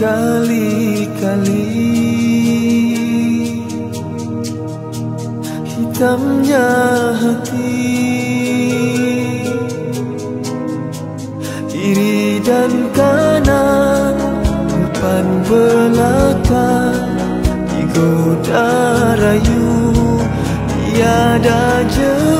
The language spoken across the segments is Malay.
berkali-kali Hitamnya hati Kiri dan kanan Depan belakang Digoda rayu Tiada jauh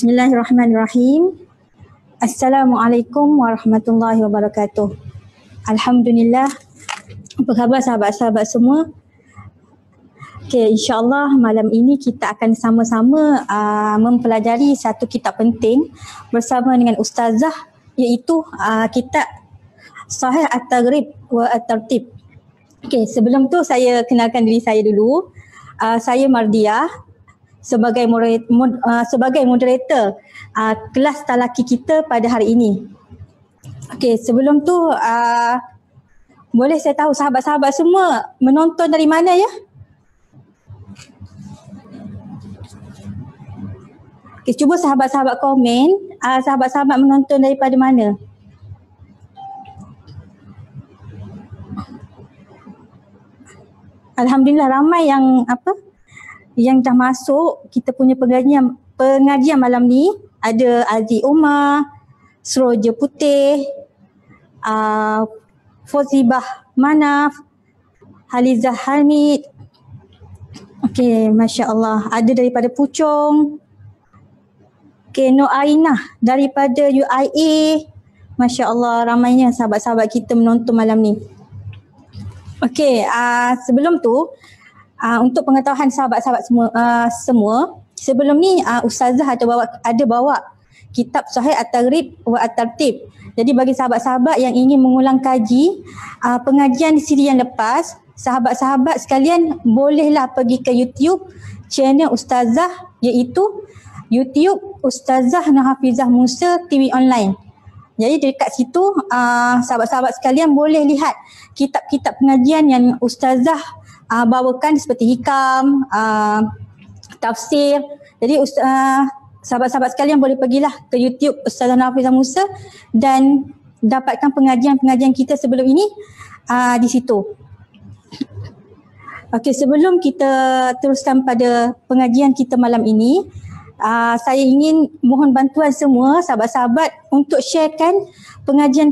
Bismillahirrahmanirrahim. Assalamualaikum warahmatullahi wabarakatuh. Alhamdulillah. Apa khabar sahabat-sahabat semua? Okay, insyaAllah malam ini kita akan sama-sama uh, mempelajari satu kitab penting bersama dengan Ustazah iaitu uh, kitab Sahih At-Tagrib wa At-Tartib. Okay, sebelum tu saya kenalkan diri saya dulu. Uh, saya Mardiah sebagai uh, sebagai moderator uh, kelas talaki kita pada hari ini. Okey, sebelum tu uh, boleh saya tahu sahabat-sahabat semua menonton dari mana ya? Okey, cuba sahabat-sahabat komen, uh, sahabat-sahabat menonton daripada mana? Alhamdulillah ramai yang apa? yang dah masuk kita punya pengajian pengajian malam ni ada Aldi Umar, Seroja Putih, uh, Fozibah Manaf, Halizah Hamid. Okey, Masya Allah. Ada daripada Puchong, Okey, Nur Ainah daripada UIA. Masya Allah, ramainya sahabat-sahabat kita menonton malam ni. Okey, uh, sebelum tu, uh, untuk pengetahuan sahabat-sahabat semua uh, semua sebelum ni uh, ustazah ada bawa ada bawa kitab sahih at-tarib wa at-tartib. Jadi bagi sahabat-sahabat yang ingin mengulang kaji uh, pengajian di siri yang lepas, sahabat-sahabat sekalian bolehlah pergi ke YouTube channel ustazah iaitu YouTube Ustazah Nahafizah Musa TV Online. Jadi dekat situ uh, sahabat-sahabat sekalian boleh lihat kitab-kitab pengajian yang Ustazah uh, bawakan seperti hikam, uh, tafsir. Jadi uh, sahabat-sahabat sekalian boleh pergilah ke YouTube Ustazah Nafizah Musa dan dapatkan pengajian-pengajian kita sebelum ini uh, di situ. Okey, sebelum kita teruskan pada pengajian kita malam ini, uh, saya ingin mohon bantuan semua sahabat-sahabat untuk sharekan pengajian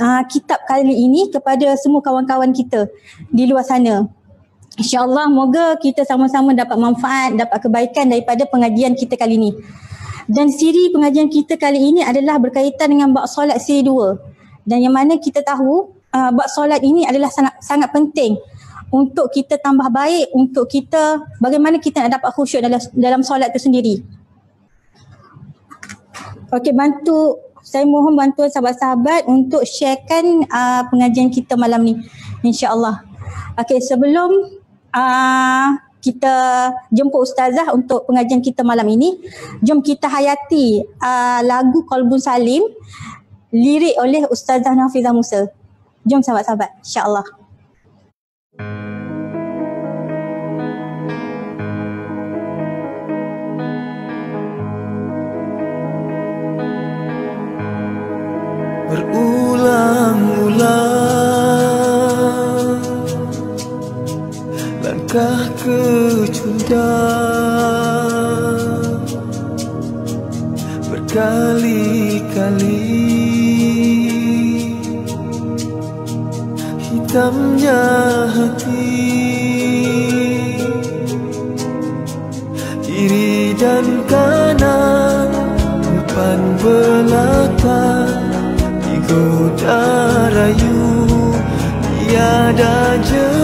uh, kitab kali ini kepada semua kawan-kawan kita di luar sana. InsyaAllah moga kita sama-sama dapat manfaat, dapat kebaikan daripada pengajian kita kali ini. Dan siri pengajian kita kali ini adalah berkaitan dengan bak solat siri dua. Dan yang mana kita tahu uh, bak solat ini adalah sangat, sangat penting untuk kita tambah baik, untuk kita bagaimana kita nak dapat khusyuk dalam, dalam solat itu sendiri. Okey, bantu saya mohon bantuan sahabat-sahabat untuk sharekan uh, pengajian kita malam ni. InsyaAllah. Okey, sebelum uh, kita jemput ustazah untuk pengajian kita malam ini. Jom kita hayati uh, lagu Kolbun Salim lirik oleh ustazah Nafizah Musa. Jom sahabat-sahabat. InsyaAllah. Adakah kecunda Berkali-kali Hitamnya hati Kiri dan kanan Depan belakang Digoda rayu Tiada jenis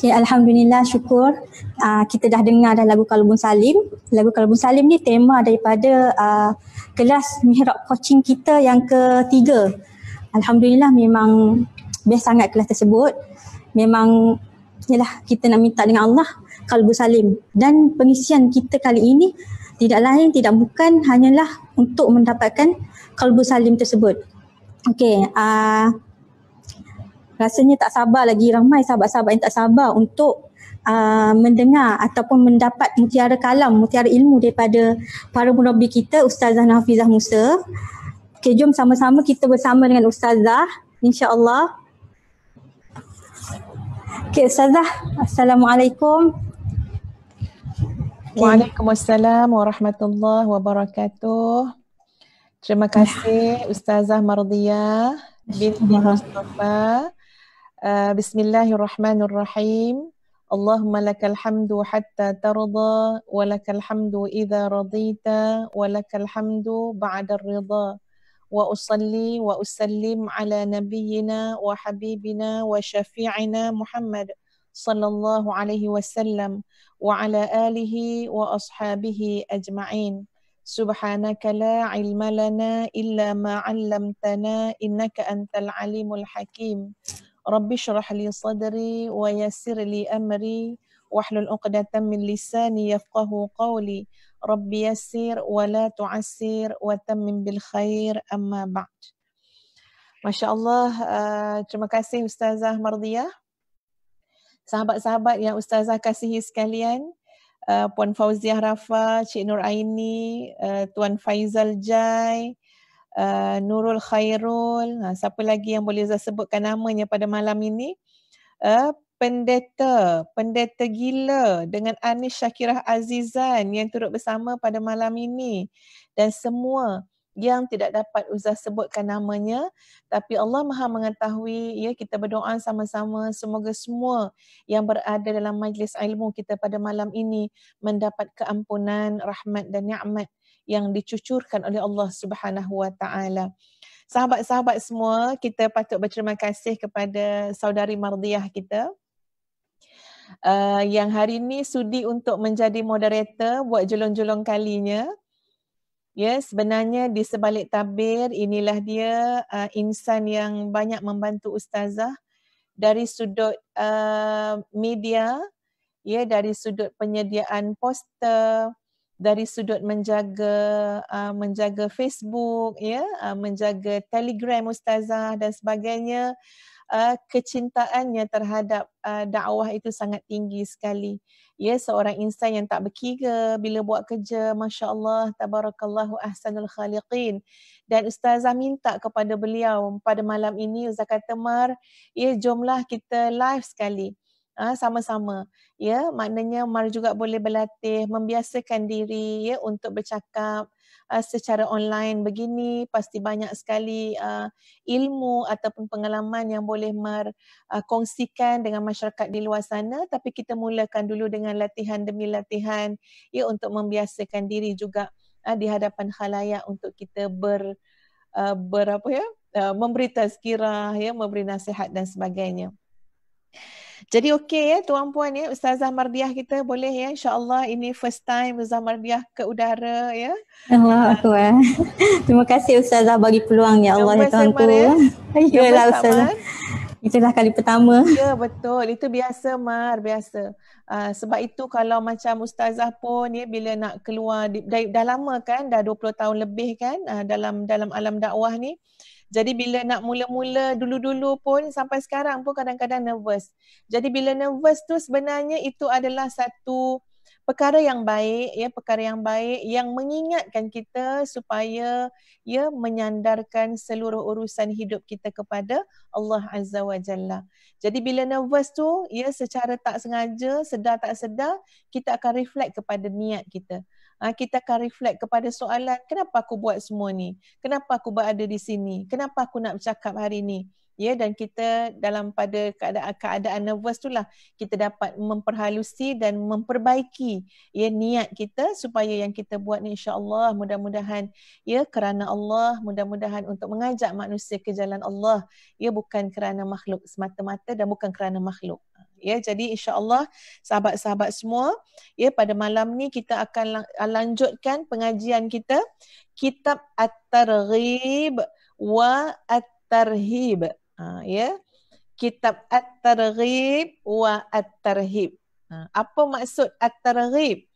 Okay, ya, Alhamdulillah syukur uh, kita dah dengar dah lagu Kalbun Salim. Lagu Kalbun Salim ni tema daripada uh, kelas mihrab coaching kita yang ketiga. Alhamdulillah memang best sangat kelas tersebut. Memang yalah kita nak minta dengan Allah Kalbun Salim dan pengisian kita kali ini tidak lain tidak bukan hanyalah untuk mendapatkan Kalbun Salim tersebut. Okay, uh, ah, rasanya tak sabar lagi ramai sahabat-sahabat yang tak sabar untuk uh, mendengar ataupun mendapat mutiara kalam, mutiara ilmu daripada para murabi kita Ustazah Nafizah Musa. Okey, jom sama-sama kita bersama dengan Ustazah insya-Allah. Okey, Ustazah. Assalamualaikum. Okay. Waalaikumsalam warahmatullahi wabarakatuh. Terima kasih ya. Ustazah Mardiyah binti Mustafa. آه، بسم الله الرحمن الرحيم اللهم لك الحمد حتى ترضى ولك الحمد إذا رضيت ولك الحمد بعد الرضا وأصلي وأسلم على نبينا وحبيبنا وشفيعنا محمد صلى الله عليه وسلم وعلى آله وأصحابه أجمعين سبحانك لا علم لنا إلا ما علمتنا إنك أنت العليم الحكيم رب اشرح لي صدري ويسر لي أمري واحلل عقدة من لساني يفقه قولي رب يسر ولا تعسر وتمم بالخير أما بعد ما شاء Allah uh, terima kasih Ustazah Mardiah sahabat-sahabat yang Ustazah kasihi sekalian uh, Puan Fauziah Rafa, Cik Nur Aini, Tuan Faizal Jai, uh, Nurul Khairul, uh, siapa lagi yang boleh saya sebutkan namanya pada malam ini? Uh, pendeta, pendeta gila dengan Anis Syakirah Azizan yang turut bersama pada malam ini dan semua yang tidak dapat Uzzah sebutkan namanya tapi Allah Maha mengetahui ya kita berdoa sama-sama semoga semua yang berada dalam majlis ilmu kita pada malam ini mendapat keampunan rahmat dan nikmat yang dicucurkan oleh Allah Subhanahu Wa Taala. Sahabat-sahabat semua, kita patut berterima kasih kepada saudari Mardiah kita uh, yang hari ini sudi untuk menjadi moderator buat jolong-jolong kalinya. Ya, yeah, sebenarnya di sebalik tabir inilah dia uh, insan yang banyak membantu ustazah dari sudut uh, media, ya yeah, dari sudut penyediaan poster, dari sudut menjaga uh, menjaga Facebook ya uh, menjaga Telegram ustazah dan sebagainya uh, kecintaannya terhadap uh, dakwah itu sangat tinggi sekali ya seorang insan yang tak berkira bila buat kerja masya-Allah tabarakallahu ahsanul khaliqin dan ustazah minta kepada beliau pada malam ini ustazah kata mar ya jomlah kita live sekali Ha, sama-sama ya maknanya mar juga boleh berlatih membiasakan diri ya untuk bercakap uh, secara online begini pasti banyak sekali uh, ilmu ataupun pengalaman yang boleh mar uh, kongsikan dengan masyarakat di luar sana tapi kita mulakan dulu dengan latihan demi latihan ya untuk membiasakan diri juga uh, di hadapan khalayak untuk kita ber uh, berapa ya uh, memberi tazkirah ya memberi nasihat dan sebagainya jadi okey ya tuan puan ya eh, Ustazah Mardiah kita boleh ya insyaallah ini first time Ustazah Mardiah ke udara ya. Allah tuan. eh. Terima kasih Ustazah bagi peluang ya Allah ya tuanku. Ya lah, Ustazah. Itulah kali pertama. Ya betul itu biasa mar biasa. Uh, sebab itu kalau macam ustazah pun ya bila nak keluar dah, dah lama kan dah 20 tahun lebih kan uh, dalam dalam alam dakwah ni uh, jadi bila nak mula-mula dulu-dulu pun sampai sekarang pun kadang-kadang nervous. Jadi bila nervous tu sebenarnya itu adalah satu perkara yang baik ya perkara yang baik yang mengingatkan kita supaya ya menyandarkan seluruh urusan hidup kita kepada Allah Azza wa Jalla. Jadi bila nervous tu ya secara tak sengaja sedar tak sedar kita akan reflect kepada niat kita. Ah, kita akan reflect kepada soalan kenapa aku buat semua ni kenapa aku berada di sini kenapa aku nak bercakap hari ni ya dan kita dalam pada keadaan keadaan nervous itulah kita dapat memperhalusi dan memperbaiki ya niat kita supaya yang kita buat ni insyaallah mudah-mudahan ya kerana Allah mudah-mudahan untuk mengajak manusia ke jalan Allah ya bukan kerana makhluk semata-mata dan bukan kerana makhluk ya jadi insya Allah sahabat-sahabat semua ya pada malam ni kita akan lanjutkan pengajian kita kitab at tarhib wa at-tarhib ha, ya kitab at tarhib wa at-tarhib ha, apa maksud at tarhib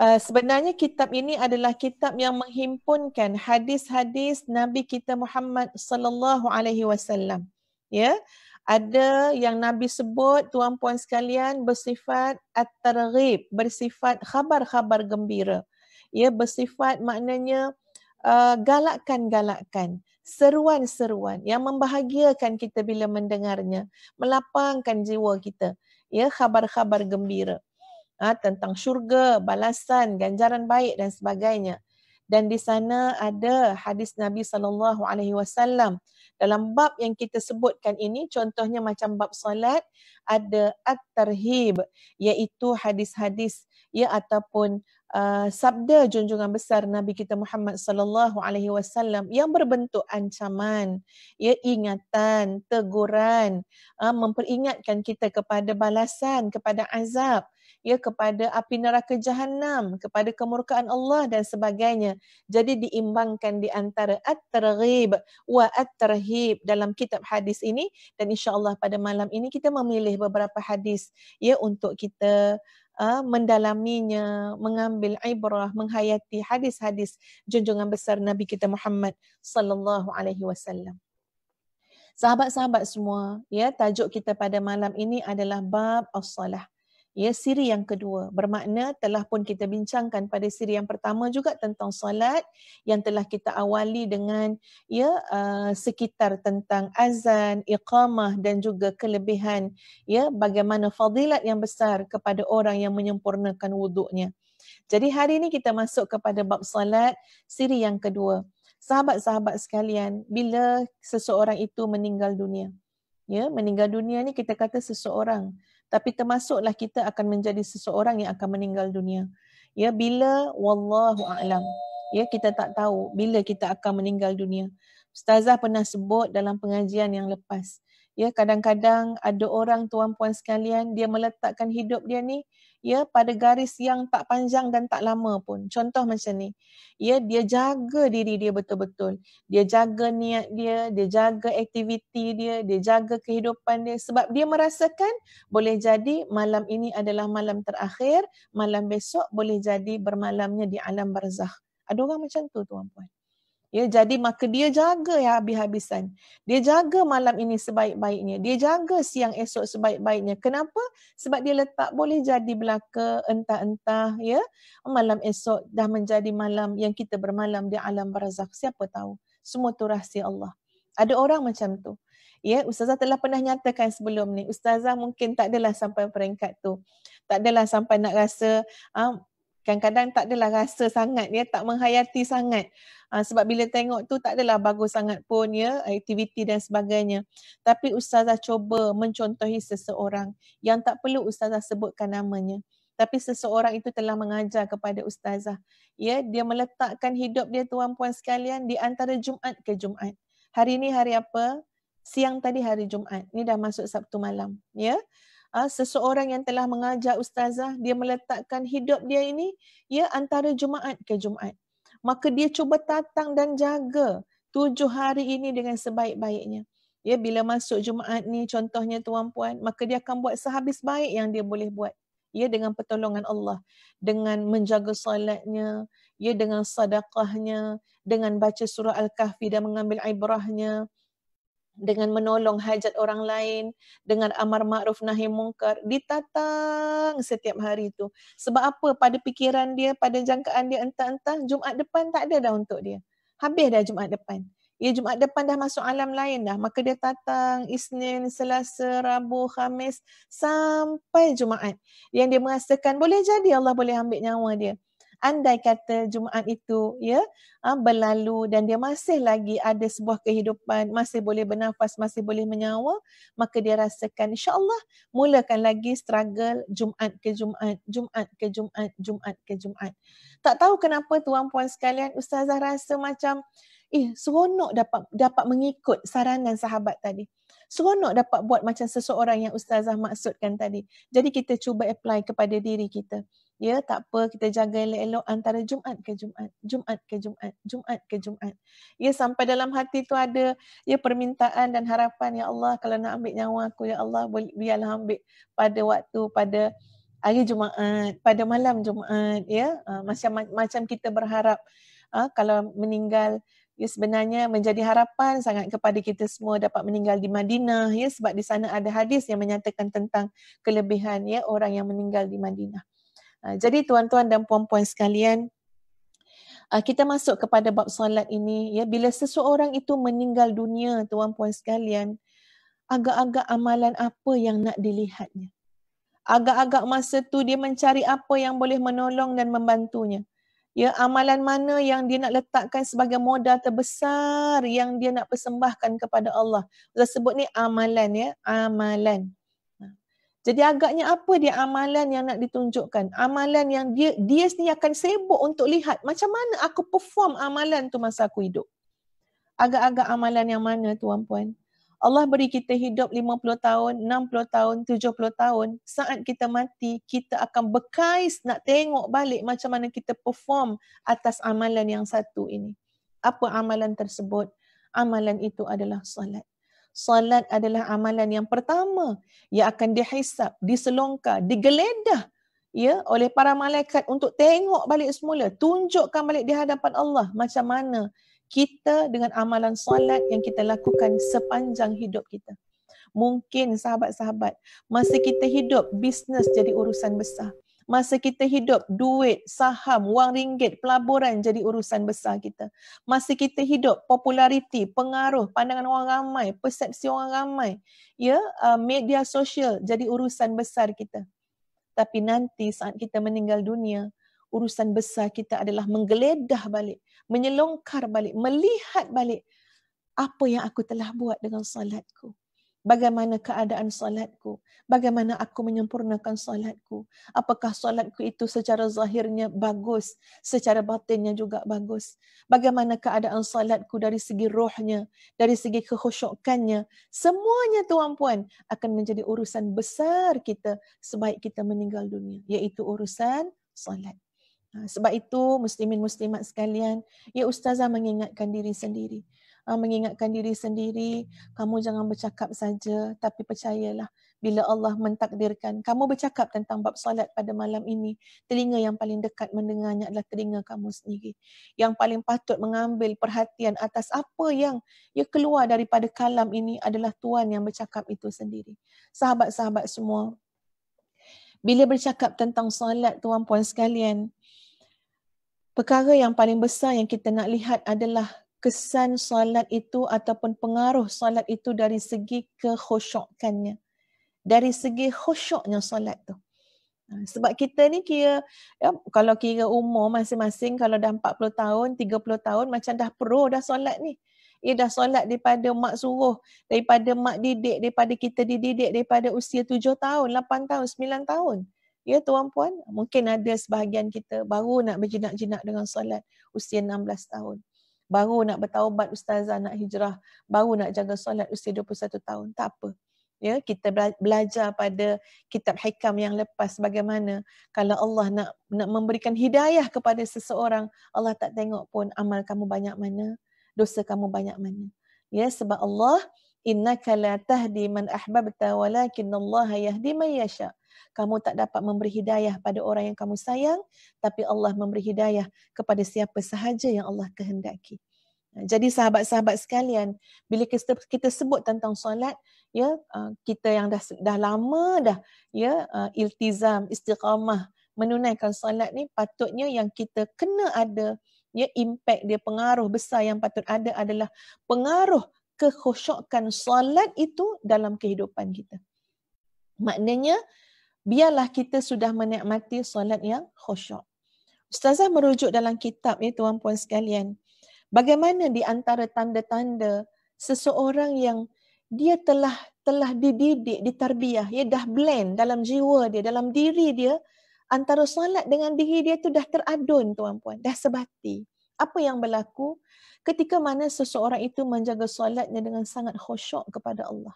Uh, sebenarnya kitab ini adalah kitab yang menghimpunkan hadis-hadis Nabi kita Muhammad sallallahu alaihi wasallam ya yeah? ada yang Nabi sebut tuan-puan sekalian bersifat at-targhib, bersifat khabar-khabar gembira. Ia bersifat maknanya uh, galakkan-galakkan, seruan-seruan yang membahagiakan kita bila mendengarnya, melapangkan jiwa kita. Ya, khabar-khabar gembira. Ha, tentang syurga, balasan, ganjaran baik dan sebagainya dan di sana ada hadis Nabi sallallahu alaihi wasallam dalam bab yang kita sebutkan ini contohnya macam bab solat ada at-tarhib iaitu hadis-hadis ya ataupun uh, sabda junjungan besar Nabi kita Muhammad sallallahu alaihi wasallam yang berbentuk ancaman ya ingatan teguran uh, memperingatkan kita kepada balasan kepada azab ya kepada api neraka jahanam kepada kemurkaan Allah dan sebagainya jadi diimbangkan di antara at-targhib wa at-tarhib dalam kitab hadis ini dan insyaallah pada malam ini kita memilih beberapa hadis ya untuk kita uh, mendalaminya mengambil ibrah menghayati hadis-hadis junjungan besar Nabi kita Muhammad sallallahu alaihi wasallam Sahabat-sahabat semua, ya tajuk kita pada malam ini adalah bab as-salah. Ya siri yang kedua bermakna telah pun kita bincangkan pada siri yang pertama juga tentang solat yang telah kita awali dengan ya uh, sekitar tentang azan, iqamah dan juga kelebihan ya bagaimana fadilat yang besar kepada orang yang menyempurnakan wuduknya. Jadi hari ini kita masuk kepada bab solat siri yang kedua. Sahabat-sahabat sekalian, bila seseorang itu meninggal dunia. Ya, meninggal dunia ni kita kata seseorang tapi termasuklah kita akan menjadi seseorang yang akan meninggal dunia ya bila wallahu alam ya kita tak tahu bila kita akan meninggal dunia ustazah pernah sebut dalam pengajian yang lepas ya kadang-kadang ada orang tuan-puan sekalian dia meletakkan hidup dia ni ya pada garis yang tak panjang dan tak lama pun contoh macam ni ya dia jaga diri dia betul-betul dia jaga niat dia dia jaga aktiviti dia dia jaga kehidupan dia sebab dia merasakan boleh jadi malam ini adalah malam terakhir malam besok boleh jadi bermalamnya di alam barzah ada orang macam tu tuan-tuan Ya, jadi maka dia jaga ya habis-habisan. Dia jaga malam ini sebaik-baiknya. Dia jaga siang esok sebaik-baiknya. Kenapa? Sebab dia letak boleh jadi belaka entah-entah ya. Malam esok dah menjadi malam yang kita bermalam di alam barzakh. Siapa tahu? Semua tu rahsia Allah. Ada orang macam tu. Ya, ustazah telah pernah nyatakan sebelum ni. Ustazah mungkin tak adalah sampai peringkat tu. Tak adalah sampai nak rasa uh, kadang-kadang tak adalah rasa sangat ya tak menghayati sangat ha, sebab bila tengok tu tak adalah bagus sangat pun ya aktiviti dan sebagainya tapi ustazah cuba mencontohi seseorang yang tak perlu ustazah sebutkan namanya tapi seseorang itu telah mengajar kepada ustazah ya dia meletakkan hidup dia tuan puan sekalian di antara Jumaat ke Jumaat hari ini hari apa siang tadi hari Jumaat ni dah masuk Sabtu malam ya Ah, seseorang yang telah mengajar ustazah dia meletakkan hidup dia ini ya antara jumaat ke jumaat maka dia cuba tatang dan jaga tujuh hari ini dengan sebaik-baiknya ya bila masuk jumaat ni contohnya tuan puan maka dia akan buat sehabis baik yang dia boleh buat ya dengan pertolongan Allah dengan menjaga salatnya ya dengan sedekahnya dengan baca surah al-kahfi dan mengambil ibrahnya dengan menolong hajat orang lain, dengan amar ma'ruf nahi mungkar, ditatang setiap hari itu. Sebab apa pada pikiran dia, pada jangkaan dia entah-entah, Jumaat depan tak ada dah untuk dia. Habis dah Jumaat depan. Ya Jumaat depan dah masuk alam lain dah. Maka dia tatang Isnin, Selasa, Rabu, Khamis sampai Jumaat. Yang dia merasakan boleh jadi Allah boleh ambil nyawa dia andai kata Jumaat itu ya ah, berlalu dan dia masih lagi ada sebuah kehidupan, masih boleh bernafas, masih boleh menyawa, maka dia rasakan insya-Allah mulakan lagi struggle Jumaat ke Jumaat, Jumaat ke Jumaat, Jumaat ke Jumaat. Tak tahu kenapa tuan puan sekalian ustazah rasa macam eh seronok dapat dapat mengikut saranan sahabat tadi. Seronok dapat buat macam seseorang yang ustazah maksudkan tadi. Jadi kita cuba apply kepada diri kita. Ya, tak apa kita jaga elok-elok antara Jumaat ke Jumaat, Jumaat ke Jumaat, Jumaat ke Jumaat. Ya, sampai dalam hati tu ada ya permintaan dan harapan ya Allah kalau nak ambil nyawa aku ya Allah biarlah ambil pada waktu pada hari Jumaat, pada malam Jumaat ya. Ah, macam macam kita berharap ah, kalau meninggal ya sebenarnya menjadi harapan sangat kepada kita semua dapat meninggal di Madinah ya sebab di sana ada hadis yang menyatakan tentang kelebihan ya orang yang meninggal di Madinah. Ha, jadi tuan-tuan dan puan-puan sekalian ha, kita masuk kepada bab solat ini ya bila seseorang itu meninggal dunia tuan-puan sekalian agak-agak amalan apa yang nak dilihatnya agak-agak masa tu dia mencari apa yang boleh menolong dan membantunya ya amalan mana yang dia nak letakkan sebagai modal terbesar yang dia nak persembahkan kepada Allah. Saya sebut ni amalan ya, amalan. Jadi agaknya apa dia amalan yang nak ditunjukkan? Amalan yang dia dia sendiri akan sibuk untuk lihat macam mana aku perform amalan tu masa aku hidup. Agak-agak amalan yang mana tuan puan? Allah beri kita hidup 50 tahun, 60 tahun, 70 tahun. Saat kita mati, kita akan bekais nak tengok balik macam mana kita perform atas amalan yang satu ini. Apa amalan tersebut? Amalan itu adalah solat. Salat adalah amalan yang pertama yang akan dihisap, diselongkar, digeledah ya oleh para malaikat untuk tengok balik semula, tunjukkan balik di hadapan Allah macam mana kita dengan amalan salat yang kita lakukan sepanjang hidup kita. Mungkin sahabat-sahabat, masa kita hidup, bisnes jadi urusan besar masa kita hidup duit, saham, wang ringgit, pelaburan jadi urusan besar kita. Masa kita hidup populariti, pengaruh, pandangan orang ramai, persepsi orang ramai, ya, uh, media sosial jadi urusan besar kita. Tapi nanti saat kita meninggal dunia, urusan besar kita adalah menggeledah balik, menyelongkar balik, melihat balik apa yang aku telah buat dengan salatku. Bagaimana keadaan solatku? Bagaimana aku menyempurnakan solatku? Apakah solatku itu secara zahirnya bagus, secara batinnya juga bagus? Bagaimana keadaan solatku dari segi rohnya, dari segi kekhusyukannya? Semuanya tuan puan akan menjadi urusan besar kita sebaik kita meninggal dunia, iaitu urusan solat. Ha, sebab itu muslimin muslimat sekalian, ya ustazah mengingatkan diri sendiri. Ah, mengingatkan diri sendiri kamu jangan bercakap saja tapi percayalah bila Allah mentakdirkan kamu bercakap tentang bab salat pada malam ini telinga yang paling dekat mendengarnya adalah telinga kamu sendiri yang paling patut mengambil perhatian atas apa yang ia keluar daripada kalam ini adalah Tuhan yang bercakap itu sendiri sahabat-sahabat semua bila bercakap tentang salat tuan-puan sekalian perkara yang paling besar yang kita nak lihat adalah kesan solat itu ataupun pengaruh solat itu dari segi kekhusyukannya dari segi khusyuknya solat tu ha, sebab kita ni kira ya, kalau kira umur masing-masing kalau dah 40 tahun 30 tahun macam dah pro dah solat ni ya dah solat daripada mak suruh daripada mak didik daripada kita dididik daripada usia 7 tahun 8 tahun 9 tahun ya tuan puan mungkin ada sebahagian kita baru nak berjinak jenak dengan solat usia 16 tahun baru nak bertaubat ustazah nak hijrah baru nak jaga solat usia 21 tahun tak apa ya kita belajar pada kitab hikam yang lepas bagaimana kalau Allah nak nak memberikan hidayah kepada seseorang Allah tak tengok pun amal kamu banyak mana dosa kamu banyak mana ya sebab Allah innaka la tahdi man ahbabta walakin Allah yahdi man yasha' kamu tak dapat memberi hidayah pada orang yang kamu sayang tapi Allah memberi hidayah kepada siapa sahaja yang Allah kehendaki ha, jadi sahabat-sahabat sekalian bila kita kita sebut tentang solat ya ha, kita yang dah dah lama dah ya ha, iltizam istiqamah menunaikan solat ni patutnya yang kita kena ada ya impact dia pengaruh besar yang patut ada adalah pengaruh kekhusyukan solat itu dalam kehidupan kita. Maknanya biarlah kita sudah menikmati solat yang khusyuk. Ustazah merujuk dalam kitab ya tuan puan sekalian. Bagaimana di antara tanda-tanda seseorang yang dia telah telah dididik, ditarbiah, ya dah blend dalam jiwa dia, dalam diri dia antara solat dengan diri dia tu dah teradun tuan puan, dah sebati. Apa yang berlaku ketika mana seseorang itu menjaga solatnya dengan sangat khusyuk kepada Allah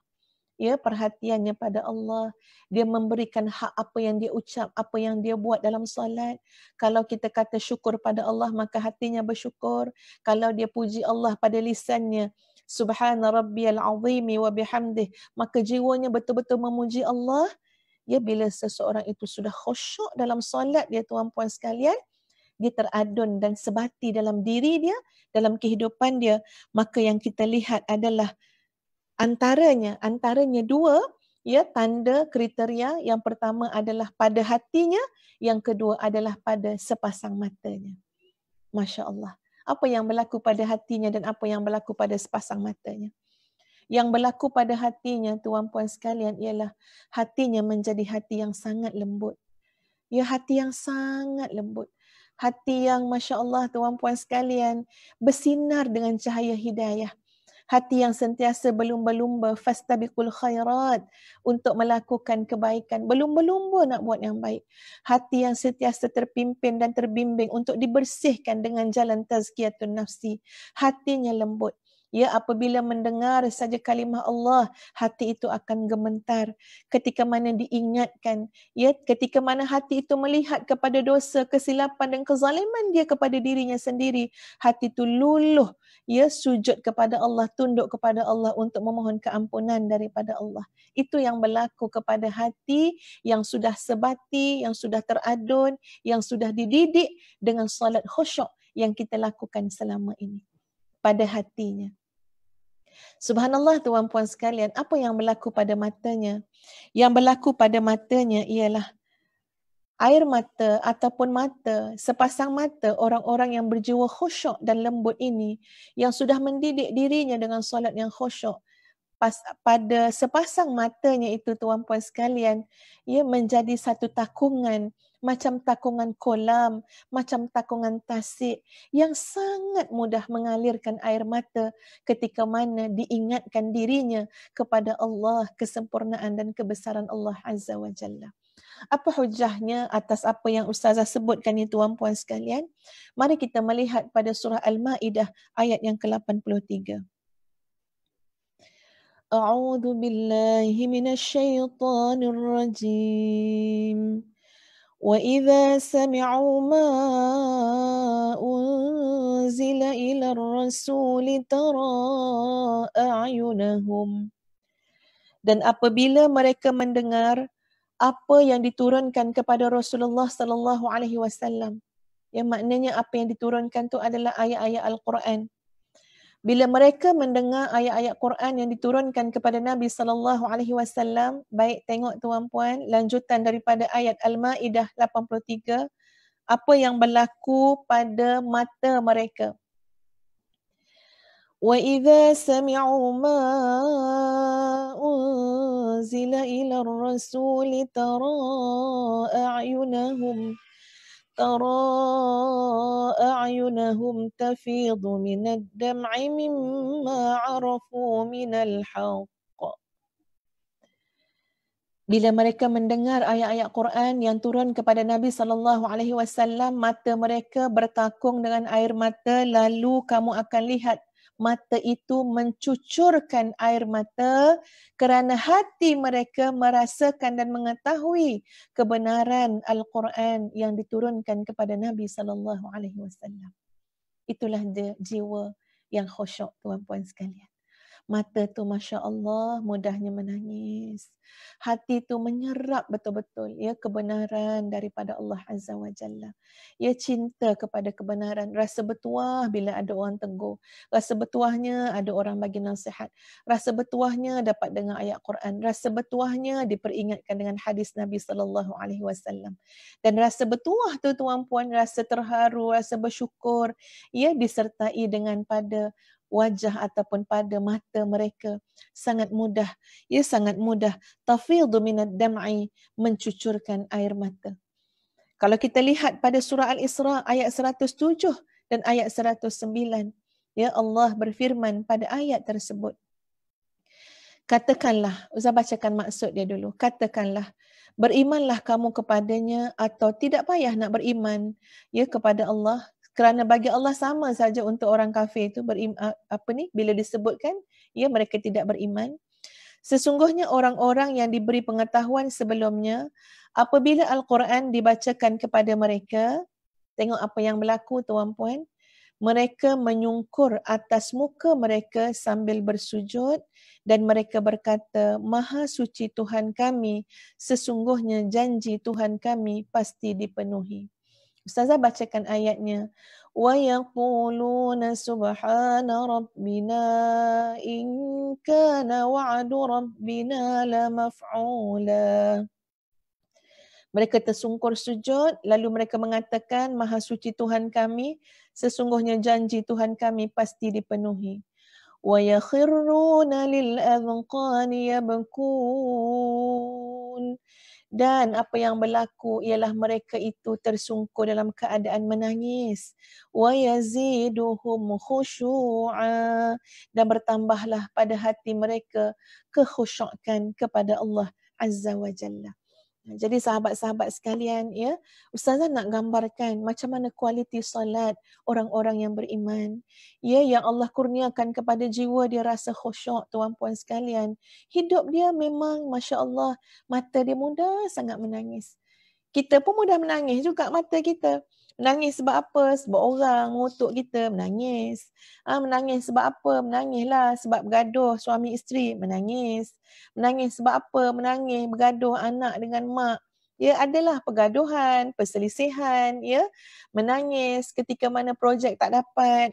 ya perhatiannya pada Allah dia memberikan hak apa yang dia ucap apa yang dia buat dalam solat kalau kita kata syukur pada Allah maka hatinya bersyukur kalau dia puji Allah pada lisannya subhana rabbiyal azim wa bihamdih maka jiwanya betul-betul memuji Allah ya bila seseorang itu sudah khusyuk dalam solat dia tuan-puan sekalian dia teradun dan sebati dalam diri dia dalam kehidupan dia maka yang kita lihat adalah antaranya antaranya dua ya tanda kriteria yang pertama adalah pada hatinya yang kedua adalah pada sepasang matanya masya-Allah apa yang berlaku pada hatinya dan apa yang berlaku pada sepasang matanya yang berlaku pada hatinya tuan puan sekalian ialah hatinya menjadi hati yang sangat lembut ya hati yang sangat lembut hati yang masya-Allah tuan puan sekalian bersinar dengan cahaya hidayah hati yang sentiasa berlumba-lumba fastabiqul khairat untuk melakukan kebaikan berlumba-lumba nak buat yang baik hati yang sentiasa terpimpin dan terbimbing untuk dibersihkan dengan jalan tazkiyatun nafsi hatinya lembut Ya apabila mendengar saja kalimah Allah hati itu akan gemetar ketika mana diingatkan ya ketika mana hati itu melihat kepada dosa kesilapan dan kezaliman dia kepada dirinya sendiri hati itu luluh ya sujud kepada Allah tunduk kepada Allah untuk memohon keampunan daripada Allah itu yang berlaku kepada hati yang sudah sebati yang sudah teradun yang sudah dididik dengan solat khusyuk yang kita lakukan selama ini pada hatinya. Subhanallah tuan puan sekalian, apa yang berlaku pada matanya? Yang berlaku pada matanya ialah air mata ataupun mata, sepasang mata orang-orang yang berjiwa khusyuk dan lembut ini yang sudah mendidik dirinya dengan solat yang khusyuk. Pas, pada sepasang matanya itu tuan puan sekalian, ia menjadi satu takungan macam takungan kolam, macam takungan tasik yang sangat mudah mengalirkan air mata ketika mana diingatkan dirinya kepada Allah, kesempurnaan dan kebesaran Allah Azza wa Jalla. Apa hujahnya atas apa yang Ustazah sebutkan itu tuan puan sekalian? Mari kita melihat pada surah Al-Ma'idah ayat yang ke-83. A'udhu billahi minasyaitanirrajim. rajim. وإذا سمعوا ما أنزل إلى الرسول ترى أعينهم dan apabila mereka mendengar apa yang diturunkan kepada Rasulullah sallallahu alaihi wasallam yang maknanya apa yang diturunkan tu adalah ayat-ayat al-Quran bila mereka mendengar ayat-ayat Quran yang diturunkan kepada Nabi sallallahu alaihi wasallam baik tengok tuan-puan lanjutan daripada ayat Al-Maidah 83 apa yang berlaku pada mata mereka Wa idza sami'u ma unzila ila ar-rasul tara a'yunahum ترى أعينهم تفيض من الدمع مما عرفوا من الحق Bila mereka mendengar ayat-ayat Quran yang turun kepada Nabi sallallahu alaihi wasallam mata mereka bertakung dengan air mata lalu kamu akan lihat mata itu mencucurkan air mata kerana hati mereka merasakan dan mengetahui kebenaran Al-Quran yang diturunkan kepada Nabi sallallahu alaihi wasallam. Itulah jiwa yang khusyuk tuan-puan sekalian mata tu masya Allah mudahnya menangis hati tu menyerap betul-betul ya kebenaran daripada Allah azza wa jalla ya cinta kepada kebenaran rasa bertuah bila ada orang tegur rasa bertuahnya ada orang bagi nasihat rasa bertuahnya dapat dengar ayat Quran rasa bertuahnya diperingatkan dengan hadis Nabi sallallahu alaihi wasallam dan rasa bertuah tu tuan puan rasa terharu rasa bersyukur ya disertai dengan pada wajah ataupun pada mata mereka sangat mudah ya sangat mudah tafidhu minad dam'i mencucurkan air mata kalau kita lihat pada surah al-isra ayat 107 dan ayat 109 ya Allah berfirman pada ayat tersebut katakanlah usah bacakan maksud dia dulu katakanlah Berimanlah kamu kepadanya atau tidak payah nak beriman ya kepada Allah kerana bagi Allah sama saja untuk orang kafir itu berim, apa ni bila disebutkan ya mereka tidak beriman sesungguhnya orang-orang yang diberi pengetahuan sebelumnya apabila al-Quran dibacakan kepada mereka tengok apa yang berlaku tuan-puan mereka menyungkur atas muka mereka sambil bersujud dan mereka berkata maha suci Tuhan kami sesungguhnya janji Tuhan kami pasti dipenuhi Ustazah bacakan ayatnya. Wa yaquluna subhana rabbina in kana wa'du rabbina la maf'ula. Mereka tersungkur sujud lalu mereka mengatakan maha suci Tuhan kami sesungguhnya janji Tuhan kami pasti dipenuhi. Wa yakhiruna lil adhqani yabkun dan apa yang berlaku ialah mereka itu tersungkur dalam keadaan menangis wa yaziduhum khushu'a dan bertambahlah pada hati mereka kekhusyukan kepada Allah azza Wajalla. Jadi sahabat-sahabat sekalian ya, ustazah nak gambarkan macam mana kualiti solat orang-orang yang beriman. Ya yang Allah kurniakan kepada jiwa dia rasa khusyuk tuan-puan sekalian. Hidup dia memang masya-Allah mata dia mudah sangat menangis. Kita pun mudah menangis juga mata kita. Menangis sebab apa? Sebab orang ngutuk kita, menangis. Ah, menangis sebab apa? Menangislah sebab bergaduh suami isteri, menangis. Menangis sebab apa? Menangis bergaduh anak dengan mak. Ya, adalah pergaduhan, perselisihan, ya. Menangis ketika mana projek tak dapat,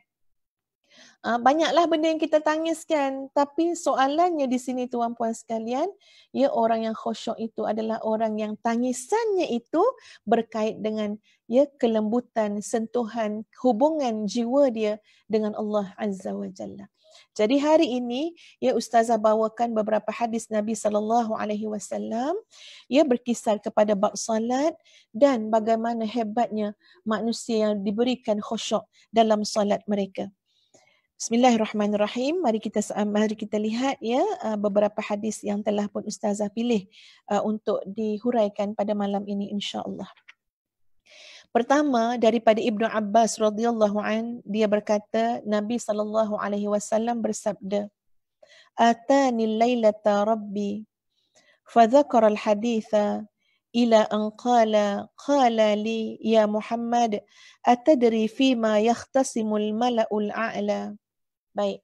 Uh, banyaklah benda yang kita tangiskan. Tapi soalannya di sini tuan puan sekalian, ya orang yang khusyuk itu adalah orang yang tangisannya itu berkait dengan ya kelembutan, sentuhan, hubungan jiwa dia dengan Allah Azza wa Jalla. Jadi hari ini ya ustazah bawakan beberapa hadis Nabi sallallahu alaihi wasallam ya berkisar kepada bab solat dan bagaimana hebatnya manusia yang diberikan khusyuk dalam solat mereka. Bismillahirrahmanirrahim. Mari kita eh, mari kita lihat ya eh, beberapa hadis yang telah pun ustazah pilih eh, untuk dihuraikan pada malam ini insya-Allah. Pertama daripada Ibnu Abbas radhiyallahu an dia berkata Nabi sallallahu alaihi wasallam bersabda Atani lailata rabbi fa dhakara al haditha ila an qala qala li ya Muhammad atadri ma yahtasimul mala'ul a'la Baik.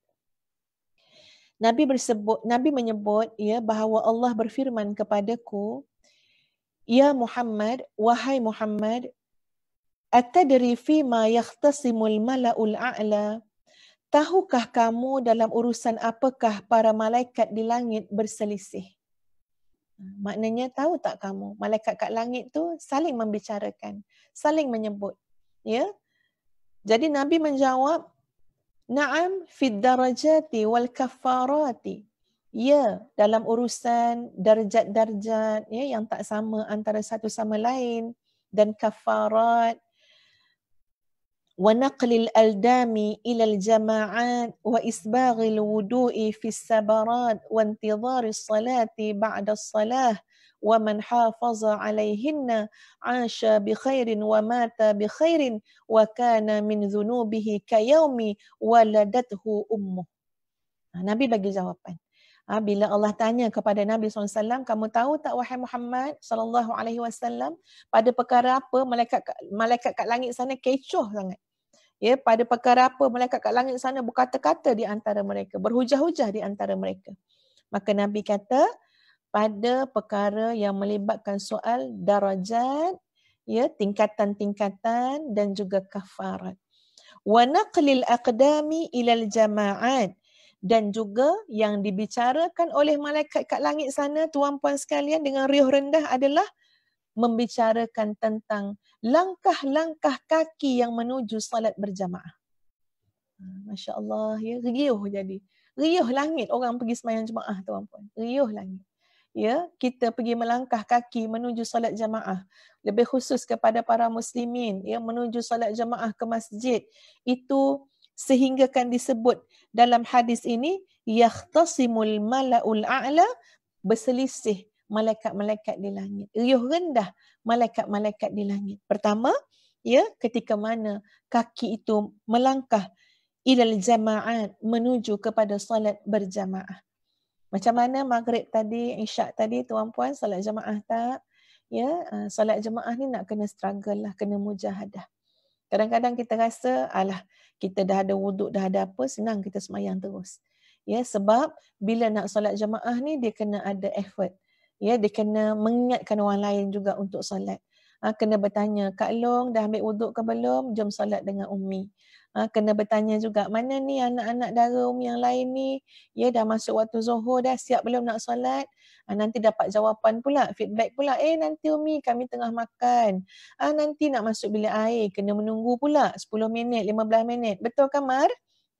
Nabi bersebut Nabi menyebut ya bahawa Allah berfirman kepadaku Ya Muhammad wahai Muhammad atadri fi ma yahtasimul mala'ul a'la tahukah kamu dalam urusan apakah para malaikat di langit berselisih Maknanya tahu tak kamu malaikat kat langit tu saling membicarakan saling menyebut ya Jadi Nabi menjawab Naam fid darajati wal kafarati. Ya, dalam urusan darjat-darjat ya yang tak sama antara satu sama lain dan kafarat wa naqlil aldami ila al jama'at wa isbaghil wudu'i fi sabarat wa intidhari salati ba'da salah ومن حافظ عليهن عاش بخير ومات بخير وكان من ذنوبه كيوم ولدته أمه Nabi bagi jawapan. Ha, bila Allah tanya kepada Nabi SAW, kamu tahu tak wahai Muhammad sallallahu alaihi wasallam pada perkara apa malaikat malaikat kat langit sana kecoh sangat. Ya, pada perkara apa malaikat kat langit sana berkata-kata di antara mereka, berhujah-hujah di antara mereka. Maka Nabi kata, pada perkara yang melibatkan soal darajat ya tingkatan-tingkatan dan juga kafarat wa naqlil aqdami ila al jamaat dan juga yang dibicarakan oleh malaikat kat langit sana tuan-puan sekalian dengan riuh rendah adalah membicarakan tentang langkah-langkah kaki yang menuju salat berjamaah. Masya Allah, ya, riuh jadi. Riuh langit orang pergi semayang jemaah tuan-puan. Riuh langit ya kita pergi melangkah kaki menuju solat jamaah. lebih khusus kepada para muslimin ya menuju solat jamaah ke masjid itu sehinggakan disebut dalam hadis ini yahtasimul malaul a'la berselisih malaikat-malaikat di langit riuh rendah malaikat-malaikat di langit pertama ya ketika mana kaki itu melangkah ilal jamaat menuju kepada solat berjamaah macam mana maghrib tadi, isyak tadi tuan puan solat jemaah tak? Ya, uh, solat jemaah ni nak kena struggle lah, kena mujahadah. Kadang-kadang kita rasa alah kita dah ada wuduk, dah ada apa, senang kita semayang terus. Ya, sebab bila nak solat jemaah ni dia kena ada effort. Ya, dia kena mengingatkan orang lain juga untuk solat. Ha, kena bertanya, Kak Long dah ambil wuduk ke belum? Jom solat dengan Umi ha, kena bertanya juga mana ni anak-anak dara umi yang lain ni ya dah masuk waktu zuhur dah siap belum nak solat ha, nanti dapat jawapan pula feedback pula eh nanti umi kami tengah makan ha, nanti nak masuk bilik air kena menunggu pula 10 minit 15 minit betul kamar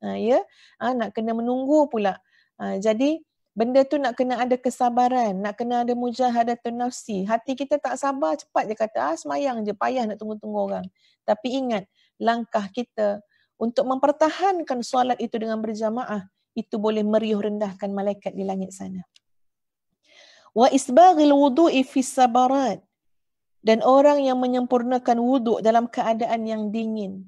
ha, ya ha, nak kena menunggu pula ha, jadi Benda tu nak kena ada kesabaran, nak kena ada mujahadatun nafsi. Hati kita tak sabar, cepat je kata, ah semayang je, payah nak tunggu-tunggu orang. Tapi ingat, langkah kita, untuk mempertahankan solat itu dengan berjamaah itu boleh meriuh rendahkan malaikat di langit sana wa isbaghil wudu fi sabarat dan orang yang menyempurnakan wudu dalam keadaan yang dingin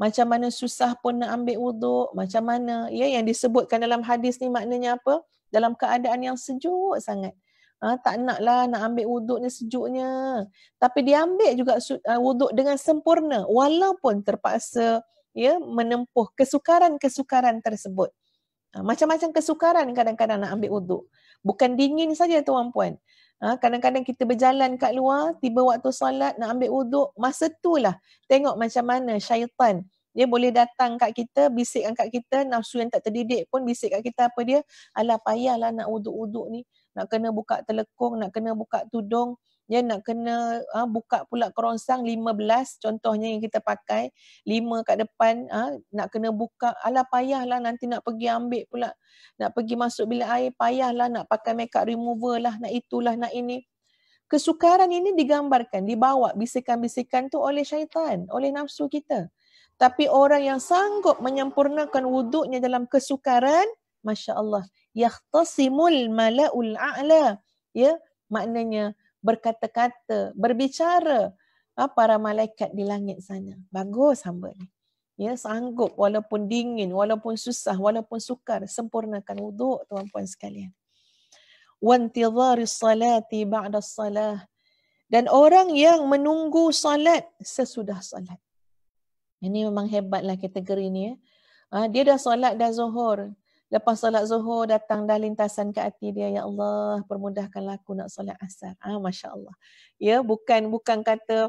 macam mana susah pun nak ambil wudu, macam mana ya yang disebutkan dalam hadis ni maknanya apa dalam keadaan yang sejuk sangat Ha, tak naklah nak ambil wuduk ni sejuknya. Tapi diambil juga uh, wuduk dengan sempurna walaupun terpaksa ya menempuh kesukaran-kesukaran tersebut. Ha, macam-macam kesukaran kadang-kadang nak ambil uduk. Bukan dingin saja tuan puan. Ha, kadang-kadang kita berjalan kat luar, tiba waktu solat nak ambil uduk, masa tu lah tengok macam mana syaitan dia boleh datang kat kita, bisik kat kita, nafsu yang tak terdidik pun bisik kat kita apa dia, alah payahlah nak uduk-uduk ni, nak kena buka telekong, nak kena buka tudung, ya nak kena ha, buka pula kerongsang 15 contohnya yang kita pakai 5 kat depan ha, nak kena buka ala payahlah nanti nak pergi ambil pula nak pergi masuk bilik air payahlah nak pakai makeup remover lah nak itulah nak ini kesukaran ini digambarkan dibawa bisikan-bisikan tu oleh syaitan oleh nafsu kita tapi orang yang sanggup menyempurnakan wuduknya dalam kesukaran masya-Allah yahtasimul malaul a'la ya maknanya berkata-kata, berbicara para malaikat di langit sana. Bagus hamba ni. Ya, sanggup walaupun dingin, walaupun susah, walaupun sukar, sempurnakan wuduk tuan-puan sekalian. Wantidhari salati ba'da salah. Dan orang yang menunggu salat sesudah salat. Ini memang hebatlah kategori ni. Ya. Ah, dia dah salat dah zuhur. Lepas solat zuhur datang dah lintasan ke hati dia ya Allah permudahkanlah aku nak solat asar. Ah ha, masya-Allah. Ya bukan bukan kata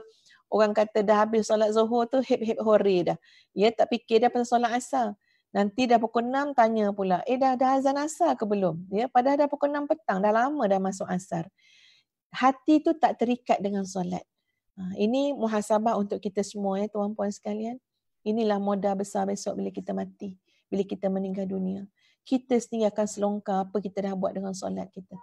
orang kata dah habis solat zuhur tu hip hip hore dah. Ya tak fikir dah pasal solat asar. Nanti dah pukul 6 tanya pula, eh dah dah azan asar ke belum? Ya padahal dah pukul 6 petang dah lama dah masuk asar. Hati tu tak terikat dengan solat. Ha, ini muhasabah untuk kita semua ya tuan-puan sekalian. Inilah modal besar besok bila kita mati bila kita meninggal dunia kita sendiri akan selongkar apa kita dah buat dengan solat kita.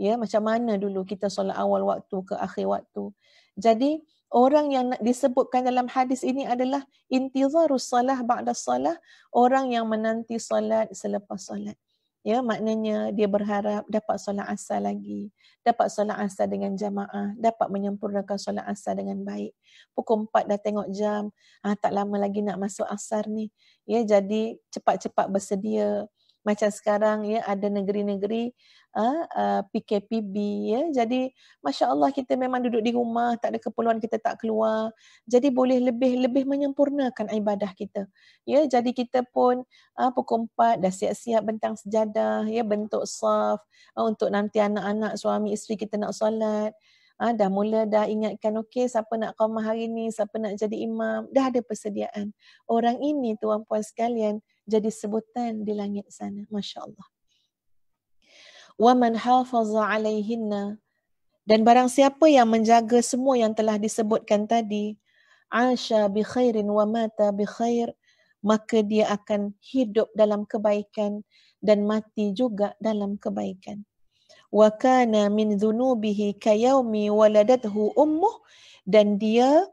Ya, macam mana dulu kita solat awal waktu ke akhir waktu. Jadi orang yang disebutkan dalam hadis ini adalah intizarus salah ba'da salah, orang yang menanti solat selepas solat. Ya, maknanya dia berharap dapat solat asar lagi, dapat solat asar dengan jamaah, dapat menyempurnakan solat asar dengan baik. Pukul 4 dah tengok jam, ah tak lama lagi nak masuk asar ni. Ya, jadi cepat-cepat bersedia, macam sekarang ya ada negeri-negeri uh, ah, uh, ah, PKPB ya jadi masya-Allah kita memang duduk di rumah tak ada keperluan kita tak keluar jadi boleh lebih lebih menyempurnakan ibadah kita ya jadi kita pun uh, pukul 4 dah siap-siap bentang sejadah ya bentuk saff uh, untuk nanti anak-anak suami isteri kita nak solat Ha, dah mula dah ingatkan okey siapa nak qamah hari ni siapa nak jadi imam dah ada persediaan orang ini tuan puan sekalian jadi sebutan di langit sana masyaallah waman hafaza alaihinna dan barang siapa yang menjaga semua yang telah disebutkan tadi asha bi khairin wa mata bi khair maka dia akan hidup dalam kebaikan dan mati juga dalam kebaikan wa kana min dhunubihi kayawmi waladathu ummuh dan dia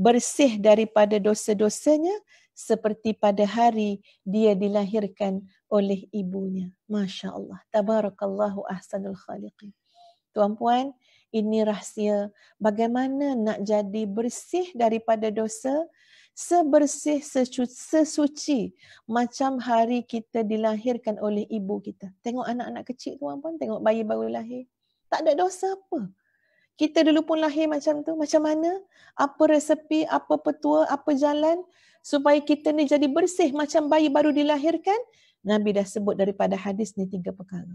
bersih daripada dosa-dosanya seperti pada hari dia dilahirkan oleh ibunya. Masya Allah. Tabarakallahu ahsanul khaliqin. Tuan-puan, ini rahsia bagaimana nak jadi bersih daripada dosa sebersih sesuci macam hari kita dilahirkan oleh ibu kita. Tengok anak-anak kecil tuan pun tengok bayi baru lahir. Tak ada dosa apa. Kita dulu pun lahir macam tu, macam mana? Apa resepi, apa petua, apa jalan? supaya kita ni jadi bersih macam bayi baru dilahirkan nabi dah sebut daripada hadis ni tiga perkara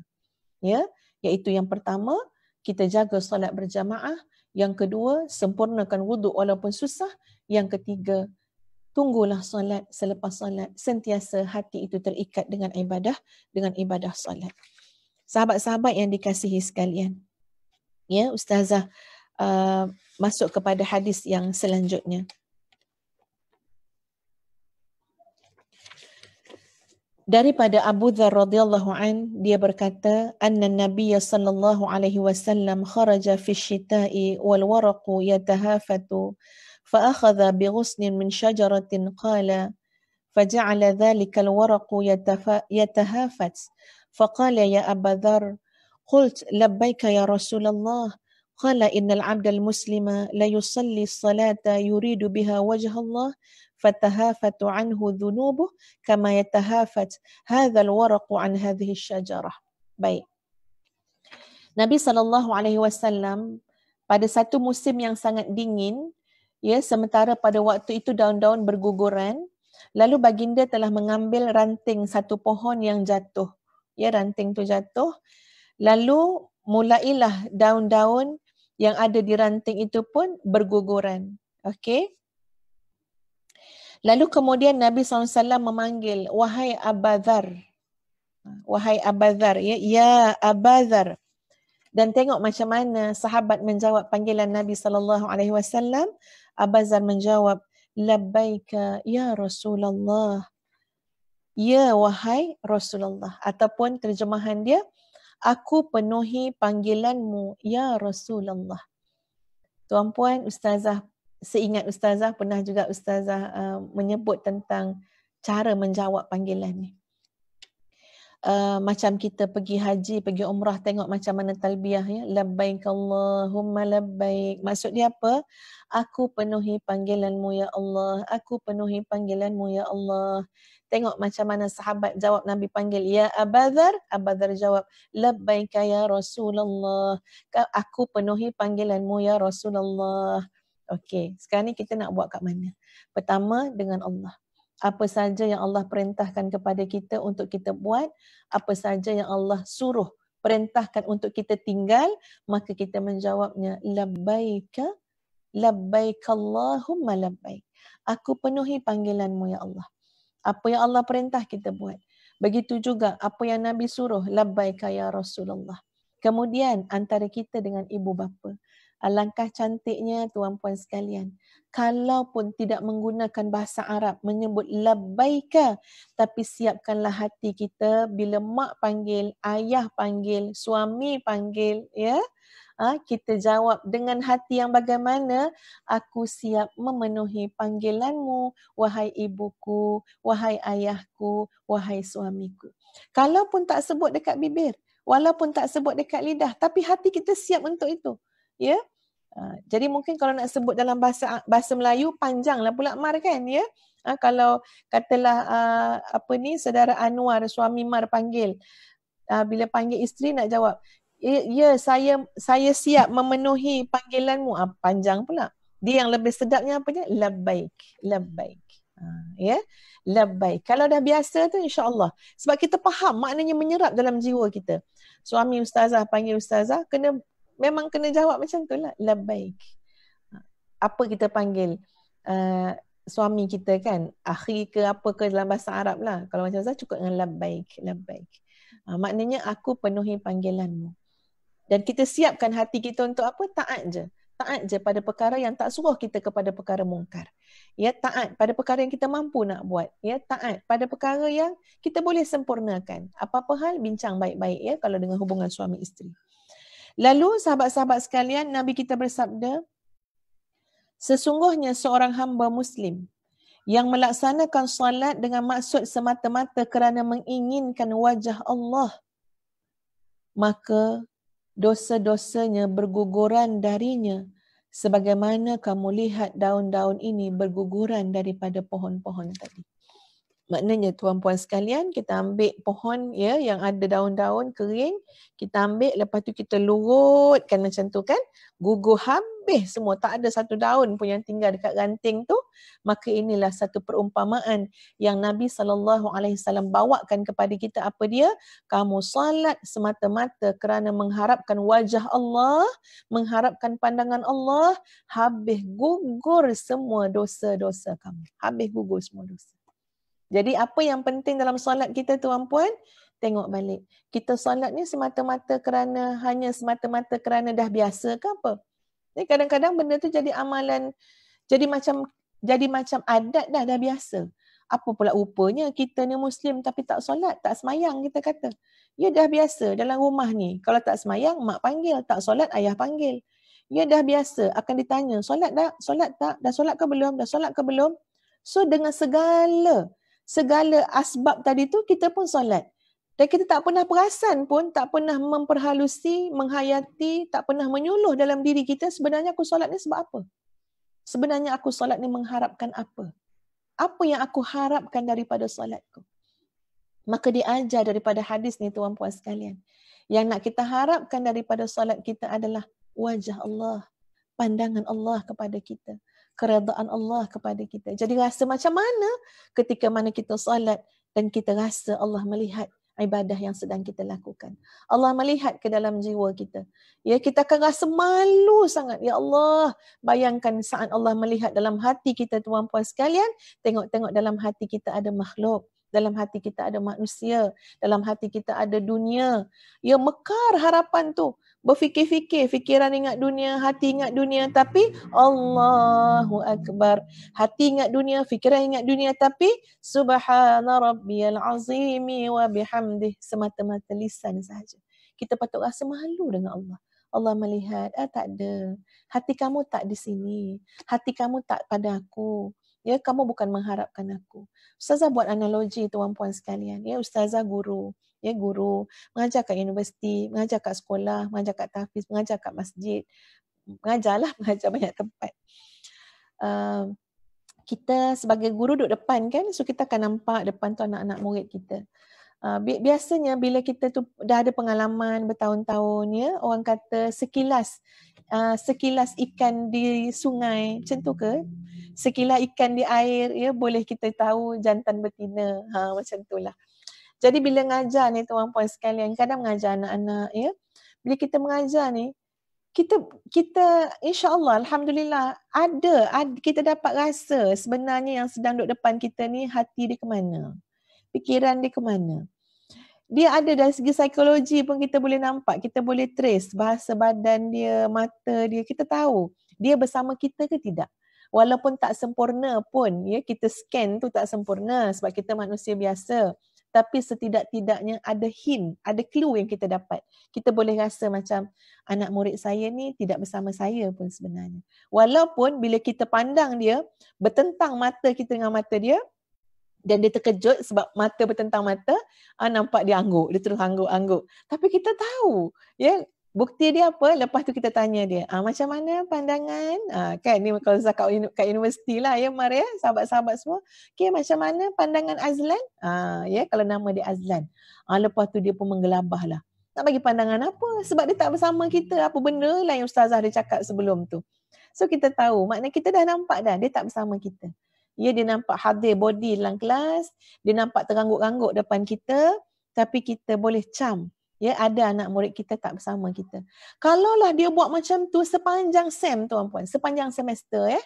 ya iaitu yang pertama kita jaga solat berjamaah yang kedua sempurnakan wuduk walaupun susah yang ketiga tunggulah solat selepas solat sentiasa hati itu terikat dengan ibadah dengan ibadah solat sahabat-sahabat yang dikasihi sekalian ya ustazah uh, masuk kepada hadis yang selanjutnya daripada Abu Dzar radhiyallahu an dia berkata anna Nabiy sallallahu alaihi wasallam kharaja fi syita'i wal waraqu yatahafatu fa akhadha فأخذ بغصن من شجرة قال فجعل ذلك الورق يتهافت فقال يا أبا ذر قلت لبيك يا رسول الله قال إن العبد المسلم لا يصلي الصلاة يريد بها وجه الله فتهافت عنه ذنوبه كما يتهافت هذا الورق عن هذه الشجرة بي Nabi sallallahu alaihi wasallam pada satu musim yang sangat dingin ya sementara pada waktu itu daun-daun berguguran lalu baginda telah mengambil ranting satu pohon yang jatuh ya ranting tu jatuh lalu mulailah daun-daun yang ada di ranting itu pun berguguran okey Lalu kemudian Nabi SAW memanggil, Wahai Abadhar. Wahai Abadhar. Ya, ya Abadhar. Dan tengok macam mana sahabat menjawab panggilan Nabi saw. alaihi menjawab, "Labbaika ya Rasulullah." Ya wahai Rasulullah ataupun terjemahan dia, "Aku penuhi panggilanmu ya Rasulullah." Tuan puan, ustazah seingat ustazah pernah juga ustazah uh, menyebut tentang cara menjawab panggilan ni. Uh, macam kita pergi haji, pergi umrah tengok macam mana talbiyah ya. Labbaik Allahumma labbaik. Maksud dia apa? Aku penuhi panggilanmu ya Allah. Aku penuhi panggilanmu ya Allah. Tengok macam mana sahabat jawab Nabi panggil ya Abadhar. Abadhar jawab labbaik ya Rasulullah. Aku penuhi panggilanmu ya Rasulullah. Okey, sekarang ni kita nak buat kat mana? Pertama dengan Allah. Apa saja yang Allah perintahkan kepada kita untuk kita buat, apa saja yang Allah suruh perintahkan untuk kita tinggal, maka kita menjawabnya labbaika labbaikallahumma labbaik. Aku penuhi panggilanmu ya Allah. Apa yang Allah perintah kita buat. Begitu juga apa yang Nabi suruh labbaika ya Rasulullah. Kemudian antara kita dengan ibu bapa alangkah cantiknya tuan-puan sekalian kalaupun tidak menggunakan bahasa Arab menyebut labbaika tapi siapkanlah hati kita bila mak panggil ayah panggil suami panggil ya ha, kita jawab dengan hati yang bagaimana aku siap memenuhi panggilanmu wahai ibuku wahai ayahku wahai suamiku kalaupun tak sebut dekat bibir walaupun tak sebut dekat lidah tapi hati kita siap untuk itu ya. Ha, jadi mungkin kalau nak sebut dalam bahasa bahasa Melayu panjanglah pula Mar kan ya. Ha, kalau katalah ha, apa ni saudara Anwar suami Mar panggil. Ha, bila panggil isteri nak jawab, "Ya, ya saya saya siap memenuhi panggilanmu." Ha, panjang pula. Dia yang lebih sedapnya apa je? Labbaik, labbaik. Ha, ya. Labbaik. Kalau dah biasa tu insya-Allah. Sebab kita faham maknanya menyerap dalam jiwa kita. Suami ustazah panggil ustazah kena memang kena jawab macam tu lah. Labbaik. Ha. Apa kita panggil uh, suami kita kan. Akhi ke apa ke dalam bahasa Arab lah. Kalau macam saya cukup dengan labbaik. labbaik. Uh, ha, maknanya aku penuhi panggilanmu. Dan kita siapkan hati kita untuk apa? Taat je. Taat je pada perkara yang tak suruh kita kepada perkara mungkar. Ya taat pada perkara yang kita mampu nak buat. Ya taat pada perkara yang kita boleh sempurnakan. Apa-apa hal bincang baik-baik ya kalau dengan hubungan suami isteri. Lalu sahabat-sahabat sekalian, Nabi kita bersabda, sesungguhnya seorang hamba Muslim yang melaksanakan salat dengan maksud semata-mata kerana menginginkan wajah Allah, maka dosa-dosanya berguguran darinya sebagaimana kamu lihat daun-daun ini berguguran daripada pohon-pohon tadi. Maknanya tuan-puan sekalian kita ambil pohon ya yang ada daun-daun kering kita ambil lepas tu kita lurutkan macam tu kan gugur habis semua tak ada satu daun pun yang tinggal dekat ganting tu maka inilah satu perumpamaan yang Nabi saw bawakan kepada kita apa dia kamu salat semata-mata kerana mengharapkan wajah Allah mengharapkan pandangan Allah habis gugur semua dosa-dosa kamu habis gugur semua dosa jadi apa yang penting dalam solat kita tuan puan, tengok balik. Kita solat ni semata-mata kerana hanya semata-mata kerana dah biasa ke apa? Ni kadang-kadang benda tu jadi amalan jadi macam jadi macam adat dah dah biasa. Apa pula rupanya kita ni muslim tapi tak solat, tak semayang kita kata. Ya dah biasa dalam rumah ni. Kalau tak semayang mak panggil, tak solat ayah panggil. Ya dah biasa akan ditanya solat tak? Solat tak? Dah solat ke belum? Dah solat ke belum? So dengan segala segala asbab tadi tu kita pun solat. Dan kita tak pernah perasan pun, tak pernah memperhalusi, menghayati, tak pernah menyuluh dalam diri kita sebenarnya aku solat ni sebab apa? Sebenarnya aku solat ni mengharapkan apa? Apa yang aku harapkan daripada solatku? Maka diajar daripada hadis ni tuan puan sekalian. Yang nak kita harapkan daripada solat kita adalah wajah Allah, pandangan Allah kepada kita keredaan Allah kepada kita. Jadi rasa macam mana ketika mana kita salat dan kita rasa Allah melihat ibadah yang sedang kita lakukan. Allah melihat ke dalam jiwa kita. Ya kita akan rasa malu sangat. Ya Allah, bayangkan saat Allah melihat dalam hati kita tuan-puan sekalian, tengok-tengok dalam hati kita ada makhluk dalam hati kita ada manusia, dalam hati kita ada dunia. Ya mekar harapan tu. Berfikir-fikir, fikiran ingat dunia, hati ingat dunia tapi Allahu Akbar. Hati ingat dunia, fikiran ingat dunia tapi Subhana Rabbiyal Azimi wa bihamdih semata-mata lisan sahaja. Kita patut rasa malu dengan Allah. Allah melihat, ah tak ada. Hati kamu tak di sini. Hati kamu tak pada aku ya kamu bukan mengharapkan aku ustazah buat analogi tuan puan sekalian ya ustazah guru ya guru mengajar kat universiti mengajar kat sekolah mengajar kat tahfiz mengajar kat masjid mengajarlah mengajar banyak tempat uh, kita sebagai guru duduk depan kan so kita akan nampak depan tu anak-anak murid kita Uh, biasanya bila kita tu dah ada pengalaman bertahun-tahun ya, orang kata sekilas uh, sekilas ikan di sungai macam tu ke? Sekilas ikan di air ya boleh kita tahu jantan betina. Ha macam itulah. Jadi bila ngajar ni tuan puan sekalian, kadang mengajar anak-anak ya. Bila kita mengajar ni kita kita insyaallah alhamdulillah ada, ada kita dapat rasa sebenarnya yang sedang duduk depan kita ni hati dia ke mana? Pikiran dia ke mana? dia ada dari segi psikologi pun kita boleh nampak, kita boleh trace bahasa badan dia, mata dia, kita tahu dia bersama kita ke tidak. Walaupun tak sempurna pun, ya kita scan tu tak sempurna sebab kita manusia biasa. Tapi setidak-tidaknya ada hint, ada clue yang kita dapat. Kita boleh rasa macam anak murid saya ni tidak bersama saya pun sebenarnya. Walaupun bila kita pandang dia, bertentang mata kita dengan mata dia, dan dia terkejut sebab mata bertentang mata uh, nampak dia angguk dia terus angguk-angguk tapi kita tahu ya bukti dia apa lepas tu kita tanya dia ah macam mana pandangan ah kan ni kalau saya kat, kat universiti lah ya Maria ya, sahabat-sahabat semua okey macam mana pandangan Azlan ah ya kalau nama dia Azlan ah lepas tu dia pun menggelabah lah nak bagi pandangan apa sebab dia tak bersama kita apa benda lah yang ustazah dia cakap sebelum tu so kita tahu maknanya kita dah nampak dah dia tak bersama kita Ya dia nampak hadir body dalam kelas, dia nampak terangguk-angguk depan kita tapi kita boleh cam. Ya ada anak murid kita tak bersama kita. Kalaulah dia buat macam tu sepanjang sem tu, puan, sepanjang semester ya.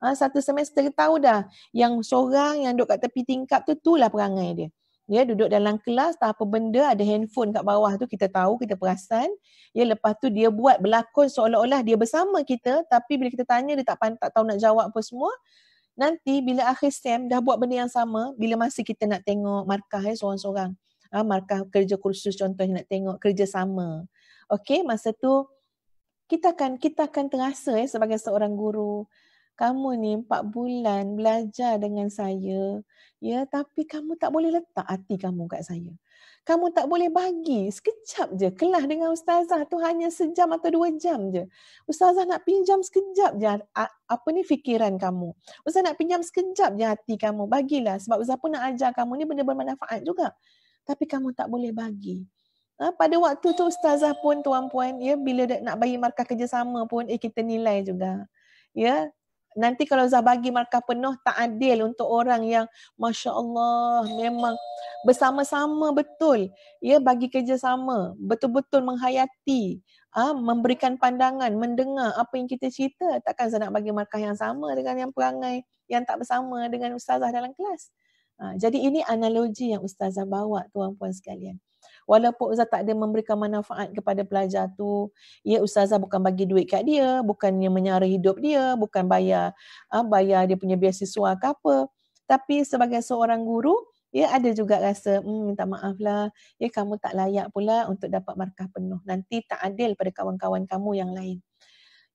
Ha, satu semester kita tahu dah yang seorang yang duduk kat tepi tingkap tu lah perangai dia. Ya duduk dalam kelas tak apa benda ada handphone kat bawah tu kita tahu kita perasan. Ya lepas tu dia buat berlakon seolah-olah dia bersama kita tapi bila kita tanya dia tak pan, tak tahu nak jawab apa semua nanti bila akhir sem dah buat benda yang sama bila masa kita nak tengok markah eh seorang-seorang ha, markah kerja kursus contohnya nak tengok kerja sama okey masa tu kita akan kita akan terasa eh sebagai seorang guru kamu ni 4 bulan belajar dengan saya ya tapi kamu tak boleh letak hati kamu kat saya kamu tak boleh bagi sekejap je kelas dengan ustazah tu hanya sejam atau dua jam je ustazah nak pinjam sekejap je ha-, apa ni fikiran kamu ustazah nak pinjam sekejap je hati kamu bagilah sebab ustazah pun nak ajar kamu ni benda bermanfaat juga tapi kamu tak boleh bagi Ha, pada waktu tu ustazah pun tuan-puan ya bila nak bagi markah kerjasama pun eh kita nilai juga. Ya, Nanti kalau Zah bagi markah penuh tak adil untuk orang yang Masya Allah memang bersama-sama betul ya bagi kerjasama betul-betul menghayati ah ha, memberikan pandangan mendengar apa yang kita cerita takkan saya nak bagi markah yang sama dengan yang perangai yang tak bersama dengan ustazah dalam kelas ha, jadi ini analogi yang ustazah bawa tuan puan sekalian walaupun ustazah tak ada memberikan manfaat kepada pelajar tu ya ustazah bukan bagi duit kat dia bukan yang menyara hidup dia bukan bayar ha, bayar dia punya beasiswa ke apa tapi sebagai seorang guru ya ada juga rasa hmm, minta maaf lah ya kamu tak layak pula untuk dapat markah penuh nanti tak adil pada kawan-kawan kamu yang lain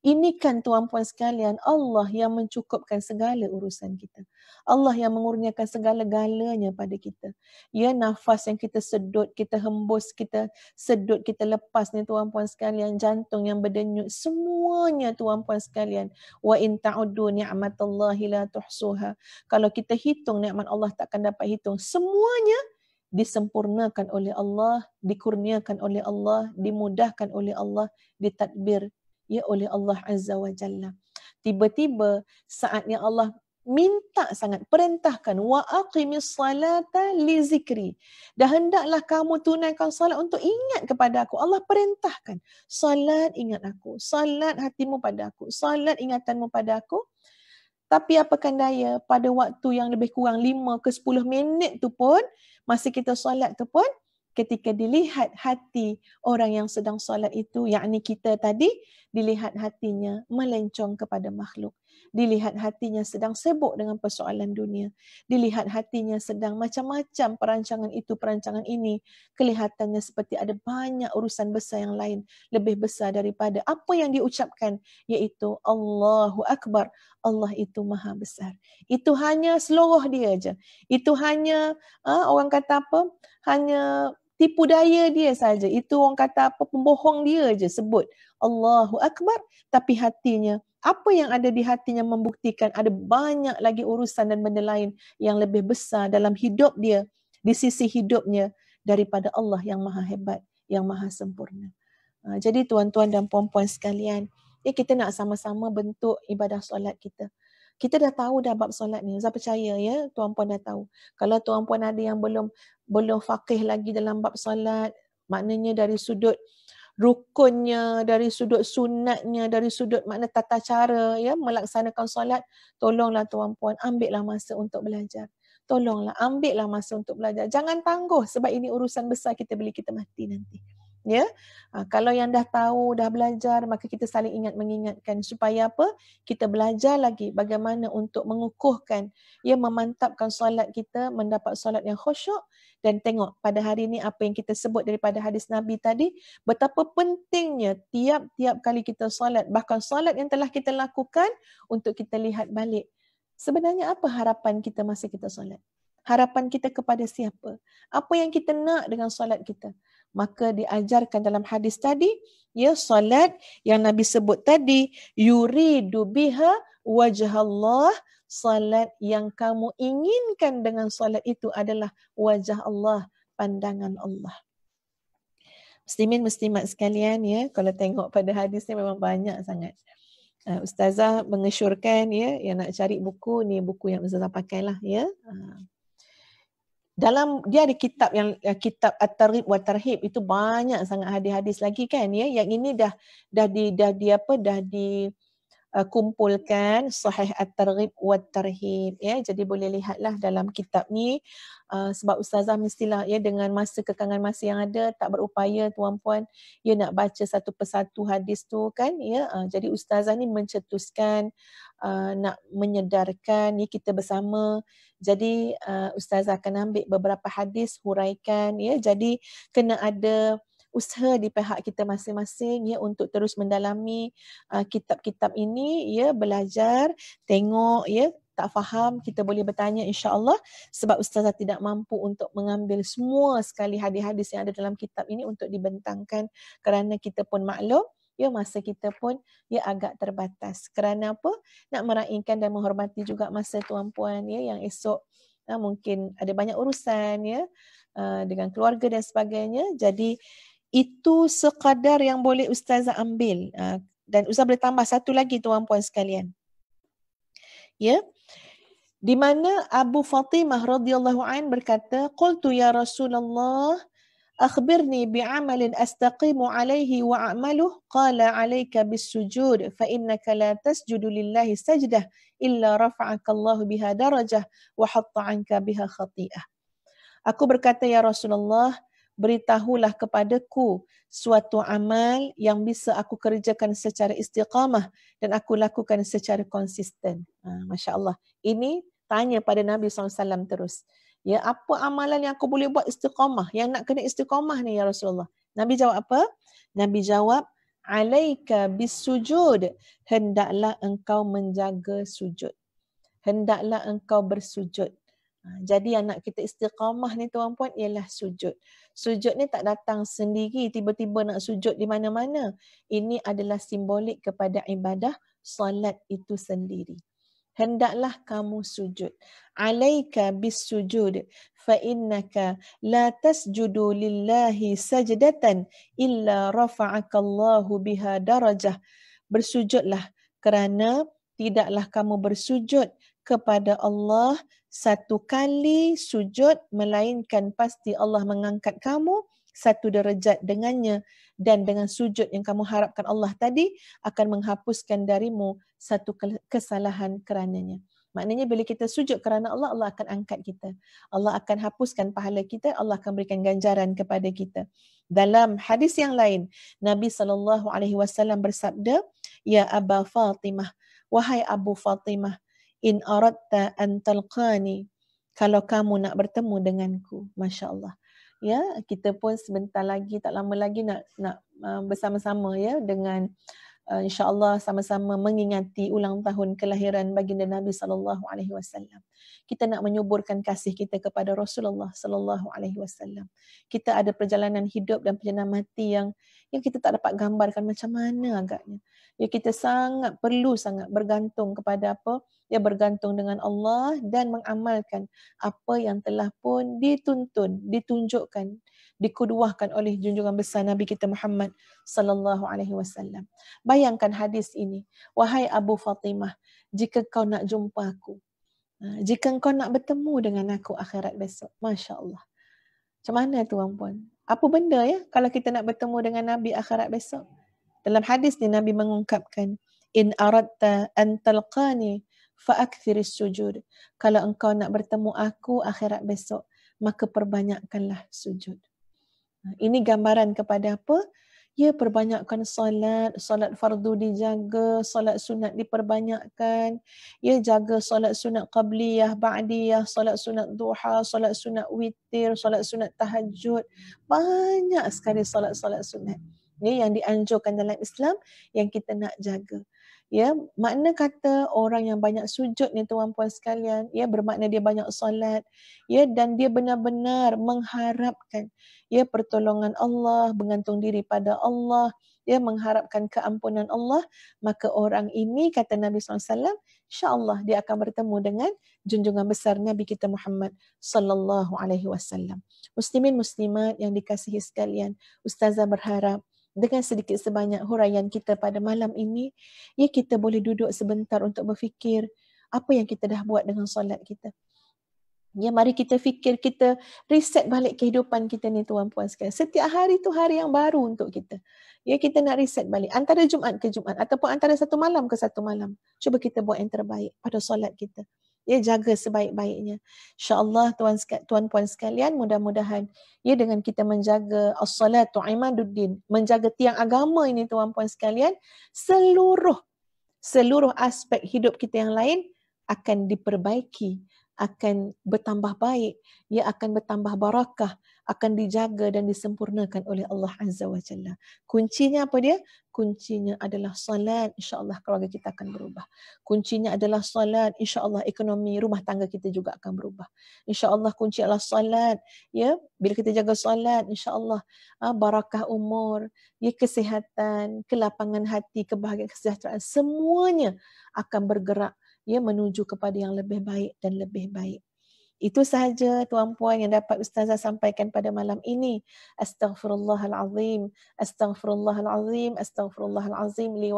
ini kan tuan-puan sekalian, Allah yang mencukupkan segala urusan kita. Allah yang mengurniakan segala-galanya pada kita. Ya nafas yang kita sedut, kita hembus, kita sedut, kita lepas ni tuan-puan sekalian, jantung yang berdenyut, semuanya tuan-puan sekalian. Wa in ta'uddu ni'matallahi la tuhsuha. Kalau kita hitung nikmat Allah takkan dapat hitung. Semuanya disempurnakan oleh Allah, dikurniakan oleh Allah, dimudahkan oleh Allah, ditadbir ya oleh Allah Azza wa Jalla. Tiba-tiba saatnya Allah minta sangat perintahkan wa aqimis salata li zikri dah hendaklah kamu tunaikan salat untuk ingat kepada aku Allah perintahkan salat ingat aku salat hatimu pada aku salat ingatanmu pada aku tapi apakan daya pada waktu yang lebih kurang 5 ke 10 minit tu pun masa kita solat tu pun ketika dilihat hati orang yang sedang solat itu yakni kita tadi dilihat hatinya melencong kepada makhluk dilihat hatinya sedang sibuk dengan persoalan dunia dilihat hatinya sedang macam-macam perancangan itu perancangan ini kelihatannya seperti ada banyak urusan besar yang lain lebih besar daripada apa yang diucapkan iaitu Allahu akbar Allah itu maha besar itu hanya seluruh dia aja itu hanya ah, orang kata apa hanya tipu daya dia saja. Itu orang kata apa pembohong dia aja sebut Allahu Akbar tapi hatinya apa yang ada di hatinya membuktikan ada banyak lagi urusan dan benda lain yang lebih besar dalam hidup dia di sisi hidupnya daripada Allah yang maha hebat, yang maha sempurna. Ha, jadi tuan-tuan dan puan-puan sekalian, ya kita nak sama-sama bentuk ibadah solat kita kita dah tahu dah bab solat ni. Zah percaya ya, tuan puan dah tahu. Kalau tuan puan ada yang belum belum faqih lagi dalam bab solat, maknanya dari sudut rukunnya, dari sudut sunatnya, dari sudut makna tata cara ya melaksanakan solat, tolonglah tuan puan ambillah masa untuk belajar. Tolonglah ambillah masa untuk belajar. Jangan tangguh sebab ini urusan besar kita beli kita mati nanti ya ha, kalau yang dah tahu dah belajar maka kita saling ingat mengingatkan supaya apa kita belajar lagi bagaimana untuk mengukuhkan ya memantapkan solat kita mendapat solat yang khusyuk dan tengok pada hari ini apa yang kita sebut daripada hadis nabi tadi betapa pentingnya tiap-tiap kali kita solat bahkan solat yang telah kita lakukan untuk kita lihat balik sebenarnya apa harapan kita masa kita solat harapan kita kepada siapa apa yang kita nak dengan solat kita maka diajarkan dalam hadis tadi ya solat yang nabi sebut tadi yuri yuridu wajah Allah solat yang kamu inginkan dengan solat itu adalah wajah Allah pandangan Allah Muslimin muslimat sekalian ya kalau tengok pada hadis ni memang banyak sangat ah, ustazah mengesyorkan ya yang nak cari buku ni buku yang ustazah pakailah ya ah dalam dia ada kitab yang eh, kitab at-tarhib wa tarhib itu banyak sangat hadis-hadis lagi kan ya yang ini dah dah di dah di apa dah di uh, kumpulkan sahih at-tarhib wa tarhib ya jadi boleh lihatlah dalam kitab ni uh, sebab ustazah mestilah ya dengan masa kekangan masa yang ada tak berupaya tuan-puan ya nak baca satu persatu hadis tu kan ya uh, jadi ustazah ni mencetuskan uh, nak menyedarkan ni ya, kita bersama jadi uh, eh, ustazah akan ambil beberapa hadis huraikan ya. Jadi kena ada usaha di pihak kita masing-masing ya untuk terus mendalami uh, kitab-kitab ini ya belajar tengok ya tak faham kita boleh bertanya insya-Allah sebab ustazah tidak mampu untuk mengambil semua sekali hadis-hadis yang ada dalam kitab ini untuk dibentangkan kerana kita pun maklum ya masa kita pun ya agak terbatas. Kerana apa? Nak meraihkan dan menghormati juga masa tuan-puan ya yang esok ya, mungkin ada banyak urusan ya ah, dengan keluarga dan sebagainya. Jadi itu sekadar yang boleh ustazah ambil ah, dan ustazah boleh tambah satu lagi tuan-puan sekalian. Ya. Di mana Abu Fatimah radhiyallahu an berkata, "Qultu ya Rasulullah, أخبرني Astaqimu Alaihi عليه وأعمله قال عليك بالسجود فإنك لا تسجد لله سجدة إلا رفعك الله بها درجة وحط عنك بها Khatiah. Aku berkata ya Rasulullah beritahulah kepadaku suatu amal yang bisa aku kerjakan secara istiqamah dan aku lakukan secara konsisten. Ha, Masya Allah. Ini tanya pada Nabi SAW terus. Ya, apa amalan yang aku boleh buat istiqamah? Yang nak kena istiqamah ni ya Rasulullah. Nabi jawab apa? Nabi jawab alaika bisujud. Hendaklah engkau menjaga sujud. Hendaklah engkau bersujud. Ha, jadi yang nak kita istiqamah ni tuan puan ialah sujud. Sujud ni tak datang sendiri tiba-tiba nak sujud di mana-mana. Ini adalah simbolik kepada ibadah solat itu sendiri hendaklah kamu sujud alaika bisujud fa innaka la tasjudu lillahi sajdatan illa rafa'aka Allahu biha darajah bersujudlah kerana tidaklah kamu bersujud kepada Allah satu kali sujud melainkan pasti Allah mengangkat kamu satu derajat dengannya dan dengan sujud yang kamu harapkan Allah tadi akan menghapuskan darimu satu kesalahan kerananya. Maknanya bila kita sujud kerana Allah, Allah akan angkat kita. Allah akan hapuskan pahala kita, Allah akan berikan ganjaran kepada kita. Dalam hadis yang lain, Nabi saw bersabda, "Ya Abu Fatimah, wahai Abu Fatimah, in aradta an talqani, kalau kamu nak bertemu denganku." Masya-Allah ya kita pun sebentar lagi tak lama lagi nak nak uh, bersama-sama ya dengan uh, insyaallah sama-sama mengingati ulang tahun kelahiran baginda Nabi sallallahu alaihi wasallam. Kita nak menyuburkan kasih kita kepada Rasulullah sallallahu alaihi wasallam. Kita ada perjalanan hidup dan perjalanan mati yang yang kita tak dapat gambarkan macam mana agaknya. Ya kita sangat perlu sangat bergantung kepada apa? Ya bergantung dengan Allah dan mengamalkan apa yang telah pun dituntun, ditunjukkan dikuduahkan oleh junjungan besar Nabi kita Muhammad sallallahu alaihi wasallam. Bayangkan hadis ini, wahai Abu Fatimah, jika kau nak jumpa aku, ha, jika kau nak bertemu dengan aku akhirat besok, masya-Allah. Macam mana tuan puan? Apa benda ya kalau kita nak bertemu dengan Nabi akhirat besok? Dalam hadis ni Nabi mengungkapkan in aradta an talqani fa akthiris sujud. Kalau engkau nak bertemu aku akhirat besok, maka perbanyakkanlah sujud. Ini gambaran kepada apa? Ya, perbanyakkan solat, solat fardu dijaga, solat sunat diperbanyakkan. Ya, jaga solat sunat qabliyah, ba'diyah, solat sunat duha, solat sunat witir, solat sunat tahajud. Banyak sekali solat-solat sunat. Ini ya, yang dianjurkan dalam Islam yang kita nak jaga. Ya, makna kata orang yang banyak sujud ni tuan-puan sekalian, ya bermakna dia banyak solat, ya dan dia benar-benar mengharapkan ya pertolongan Allah, bergantung diri pada Allah, ya mengharapkan keampunan Allah, maka orang ini kata Nabi Sallallahu Alaihi Wasallam, insya-Allah dia akan bertemu dengan junjungan besar Nabi kita Muhammad sallallahu alaihi wasallam. Muslimin muslimat yang dikasihi sekalian, ustazah berharap dengan sedikit sebanyak huraian kita pada malam ini, ya kita boleh duduk sebentar untuk berfikir apa yang kita dah buat dengan solat kita. Ya mari kita fikir kita reset balik kehidupan kita ni tuan puan sekalian. Setiap hari tu hari yang baru untuk kita. Ya kita nak reset balik antara Jumaat ke Jumaat ataupun antara satu malam ke satu malam. Cuba kita buat yang terbaik pada solat kita ya jaga sebaik-baiknya Insya Allah tuan tuan puan sekalian mudah-mudahan ya dengan kita menjaga as-salatu imaduddin menjaga tiang agama ini tuan puan sekalian seluruh seluruh aspek hidup kita yang lain akan diperbaiki akan bertambah baik, ia akan bertambah barakah, akan dijaga dan disempurnakan oleh Allah Azza wa Jalla. Kuncinya apa dia? Kuncinya adalah salat, insya-Allah keluarga kita akan berubah. Kuncinya adalah salat, insya-Allah ekonomi rumah tangga kita juga akan berubah. Insya-Allah kunci adalah salat, ya. Bila kita jaga salat, insya-Allah ah, barakah umur, ya kesihatan, kelapangan hati, kebahagiaan, kesejahteraan semuanya akan bergerak ya menuju kepada yang lebih baik dan lebih baik. Itu sahaja tuan-puan yang dapat ustazah sampaikan pada malam ini. Astaghfirullahalazim. Astaghfirullahalazim. Astaghfirullahalazim li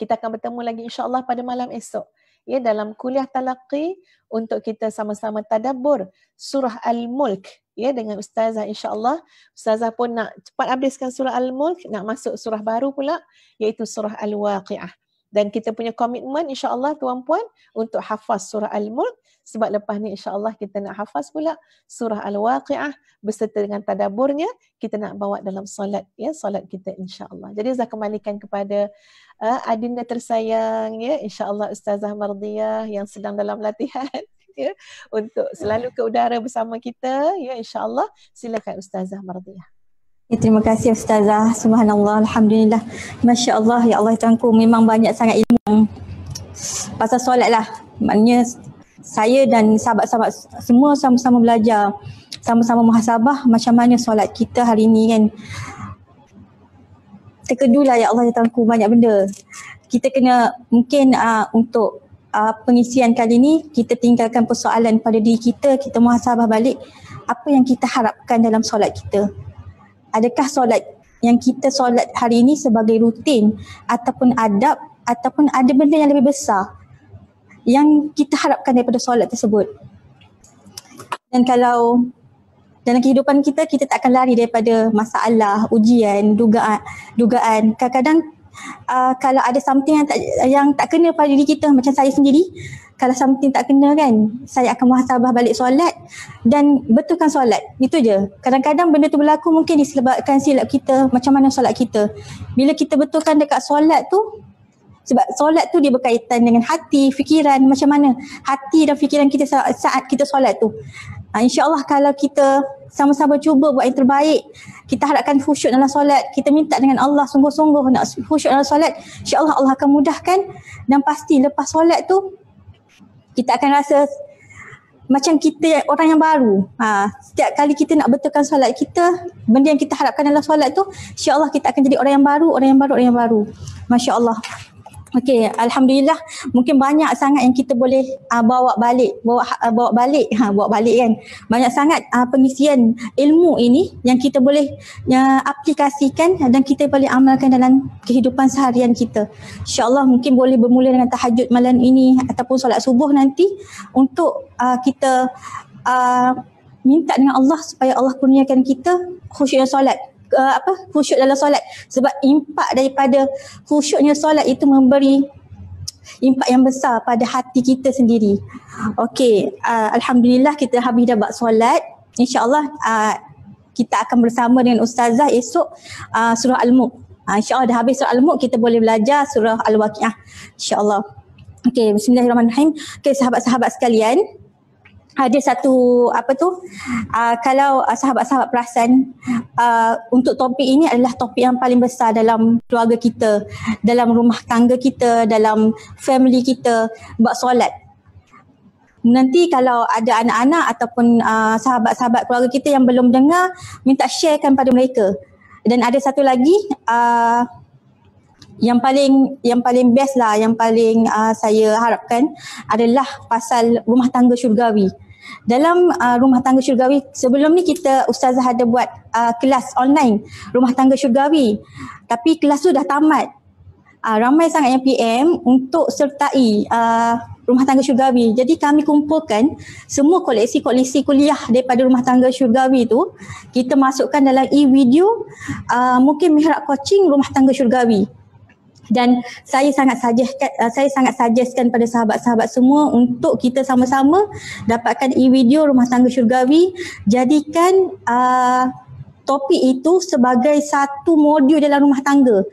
Kita akan bertemu lagi insyaAllah pada malam esok ya dalam kuliah talaqi untuk kita sama-sama tadabbur surah al-mulk ya dengan ustazah insyaallah ustazah pun nak cepat habiskan surah al-mulk nak masuk surah baru pula iaitu surah al-waqiah dan kita punya komitmen insya-Allah tuan-puan untuk hafaz surah Al-Mulk sebab lepas ni insya-Allah kita nak hafaz pula surah Al-Waqiah berserta dengan tadaburnya kita nak bawa dalam solat ya solat kita insya-Allah. Jadi saya kembalikan kepada uh, adinda tersayang ya insya-Allah Ustazah Mardiyah yang sedang dalam latihan ya untuk selalu ke udara bersama kita ya insya-Allah silakan Ustazah Mardiyah. Ya, terima kasih Ustazah. Subhanallah. Alhamdulillah. Masya Allah. Ya Allah Tuhanku. Memang banyak sangat ilmu. Pasal solat lah. Maknanya saya dan sahabat-sahabat semua sama-sama belajar. Sama-sama muhasabah macam mana solat kita hari ini kan. Terkedulah Ya Allah Ya Tuhanku. Banyak benda. Kita kena mungkin uh, untuk uh, pengisian kali ini kita tinggalkan persoalan pada diri kita. Kita muhasabah balik apa yang kita harapkan dalam solat kita adakah solat yang kita solat hari ini sebagai rutin ataupun adab ataupun ada benda yang lebih besar yang kita harapkan daripada solat tersebut. Dan kalau dalam kehidupan kita, kita tak akan lari daripada masalah, ujian, dugaan. dugaan. Kadang-kadang uh, kalau ada something yang tak, yang tak kena pada diri kita macam saya sendiri, kalau something tak kena kan saya akan muhasabah balik solat dan betulkan solat itu je kadang-kadang benda tu berlaku mungkin disebabkan silap kita macam mana solat kita bila kita betulkan dekat solat tu sebab solat tu dia berkaitan dengan hati, fikiran macam mana hati dan fikiran kita saat kita solat tu ha, insyaAllah kalau kita sama-sama cuba buat yang terbaik kita harapkan khusyuk dalam solat kita minta dengan Allah sungguh-sungguh nak khusyuk dalam solat insyaAllah Allah akan mudahkan dan pasti lepas solat tu kita akan rasa macam kita orang yang baru. Ha, setiap kali kita nak betulkan solat kita, benda yang kita harapkan adalah solat tu, insya-Allah kita akan jadi orang yang baru, orang yang baru, orang yang baru. Masya-Allah. Okey, alhamdulillah mungkin banyak sangat yang kita boleh uh, bawa balik, bawa uh, bawa balik, ha bawa balik kan. Banyak sangat uh, pengisian ilmu ini yang kita boleh uh, aplikasikan dan kita boleh amalkan dalam kehidupan seharian kita. Insya-Allah mungkin boleh bermula dengan tahajud malam ini ataupun solat subuh nanti untuk uh, kita uh, minta dengan Allah supaya Allah kurniakan kita khusyuk solat uh, apa khusyuk dalam solat sebab impak daripada khusyuknya solat itu memberi impak yang besar pada hati kita sendiri. Okey, uh, alhamdulillah kita habis dah buat solat. Insya-Allah uh, kita akan bersama dengan ustazah esok uh, surah Al-Mulk. Uh, Insya-Allah dah habis surah Al-Mulk kita boleh belajar surah Al-Waqiah. Insya-Allah. Okey, bismillahirrahmanirrahim. Okey, sahabat-sahabat sekalian, ada satu apa tu uh, kalau uh, sahabat-sahabat perasan uh, untuk topik ini adalah topik yang paling besar dalam keluarga kita dalam rumah tangga kita dalam family kita buat solat nanti kalau ada anak-anak ataupun uh, sahabat-sahabat keluarga kita yang belum dengar minta sharekan pada mereka dan ada satu lagi uh, yang paling yang paling best lah yang paling uh, saya harapkan adalah pasal rumah tangga syurgawi. Dalam uh, rumah tangga syurgawi sebelum ni kita ustazah ada buat uh, kelas online rumah tangga syurgawi. Tapi kelas tu dah tamat. Uh, ramai sangat yang PM untuk sertai uh, rumah tangga syurgawi. Jadi kami kumpulkan semua koleksi-koleksi kuliah daripada rumah tangga syurgawi tu kita masukkan dalam e-video uh, mungkin mihrak coaching rumah tangga syurgawi dan saya sangat suggest eh, saya sangat suggestkan pada sahabat-sahabat semua untuk kita sama-sama dapatkan e-video rumah tangga syurgawi jadikan uh, topik itu sebagai satu modul dalam rumah tangga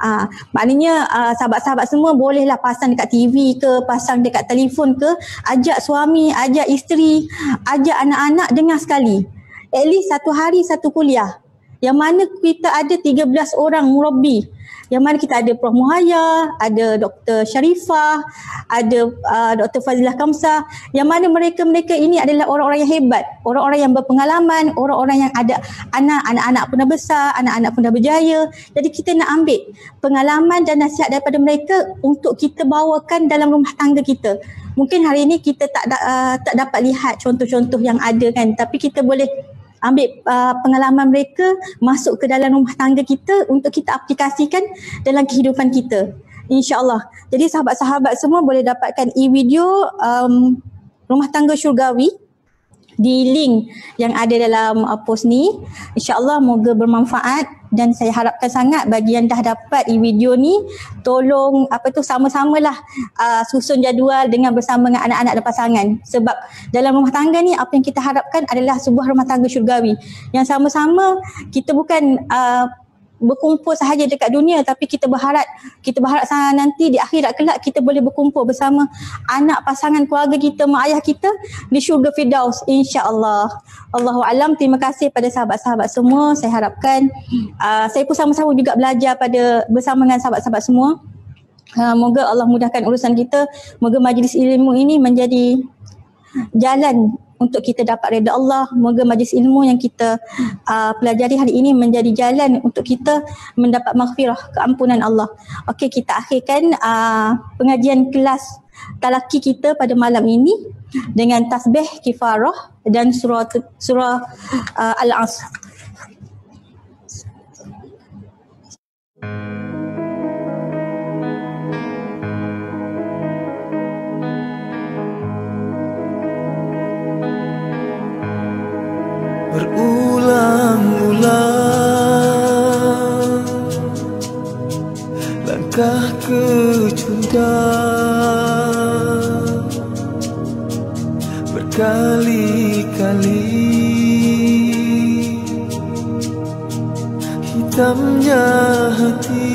Ah, maknanya eh, sahabat-sahabat semua bolehlah pasang dekat TV ke, pasang dekat telefon ke, ajak suami, ajak isteri, ajak anak-anak dengar sekali. At least satu hari satu kuliah. Yang mana kita ada 13 orang murabbi yang mana kita ada Prof Muhaya, ada Dr Sharifah, ada uh, Dr Fazilah Kamsa yang mana mereka-mereka ini adalah orang-orang yang hebat, orang-orang yang berpengalaman, orang-orang yang ada anak, anak-anak pun dah besar, anak-anak pun dah berjaya. Jadi kita nak ambil pengalaman dan nasihat daripada mereka untuk kita bawakan dalam rumah tangga kita. Mungkin hari ini kita tak uh, tak dapat lihat contoh-contoh yang ada kan, tapi kita boleh ambil uh, pengalaman mereka masuk ke dalam rumah tangga kita untuk kita aplikasikan dalam kehidupan kita insyaallah jadi sahabat-sahabat semua boleh dapatkan e-video um, rumah tangga syurgawi uh, di link yang ada dalam uh, post ni. InsyaAllah moga bermanfaat dan saya harapkan sangat bagi yang dah dapat video ni tolong apa tu sama-samalah uh, susun jadual dengan bersama dengan anak-anak dan pasangan sebab dalam rumah tangga ni apa yang kita harapkan adalah sebuah rumah tangga syurgawi yang sama-sama kita bukan uh, berkumpul sahaja dekat dunia tapi kita berharap kita berharap nanti di akhirat kelak kita boleh berkumpul bersama anak pasangan keluarga kita mak ayah kita di syurga firdaus insyaallah Allahu alam terima kasih pada sahabat-sahabat semua saya harapkan uh, saya pun sama-sama juga belajar pada bersama dengan sahabat-sahabat semua uh, moga Allah mudahkan urusan kita moga majlis ilmu ini menjadi jalan untuk kita dapat reda Allah. Moga majlis ilmu yang kita uh, pelajari hari ini menjadi jalan untuk kita mendapat maghfirah, keampunan Allah. Okey, kita akhirkan uh, pengajian kelas talaki kita pada malam ini dengan tasbih kifarah dan surah surah uh, al-asr. berulang-ulang Langkah ke cinta Berkali-kali Hitamnya hati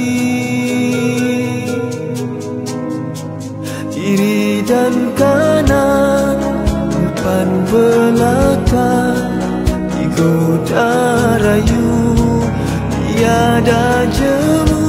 Kiri dan kanan Depan belakang Ku darayu Tiada jemur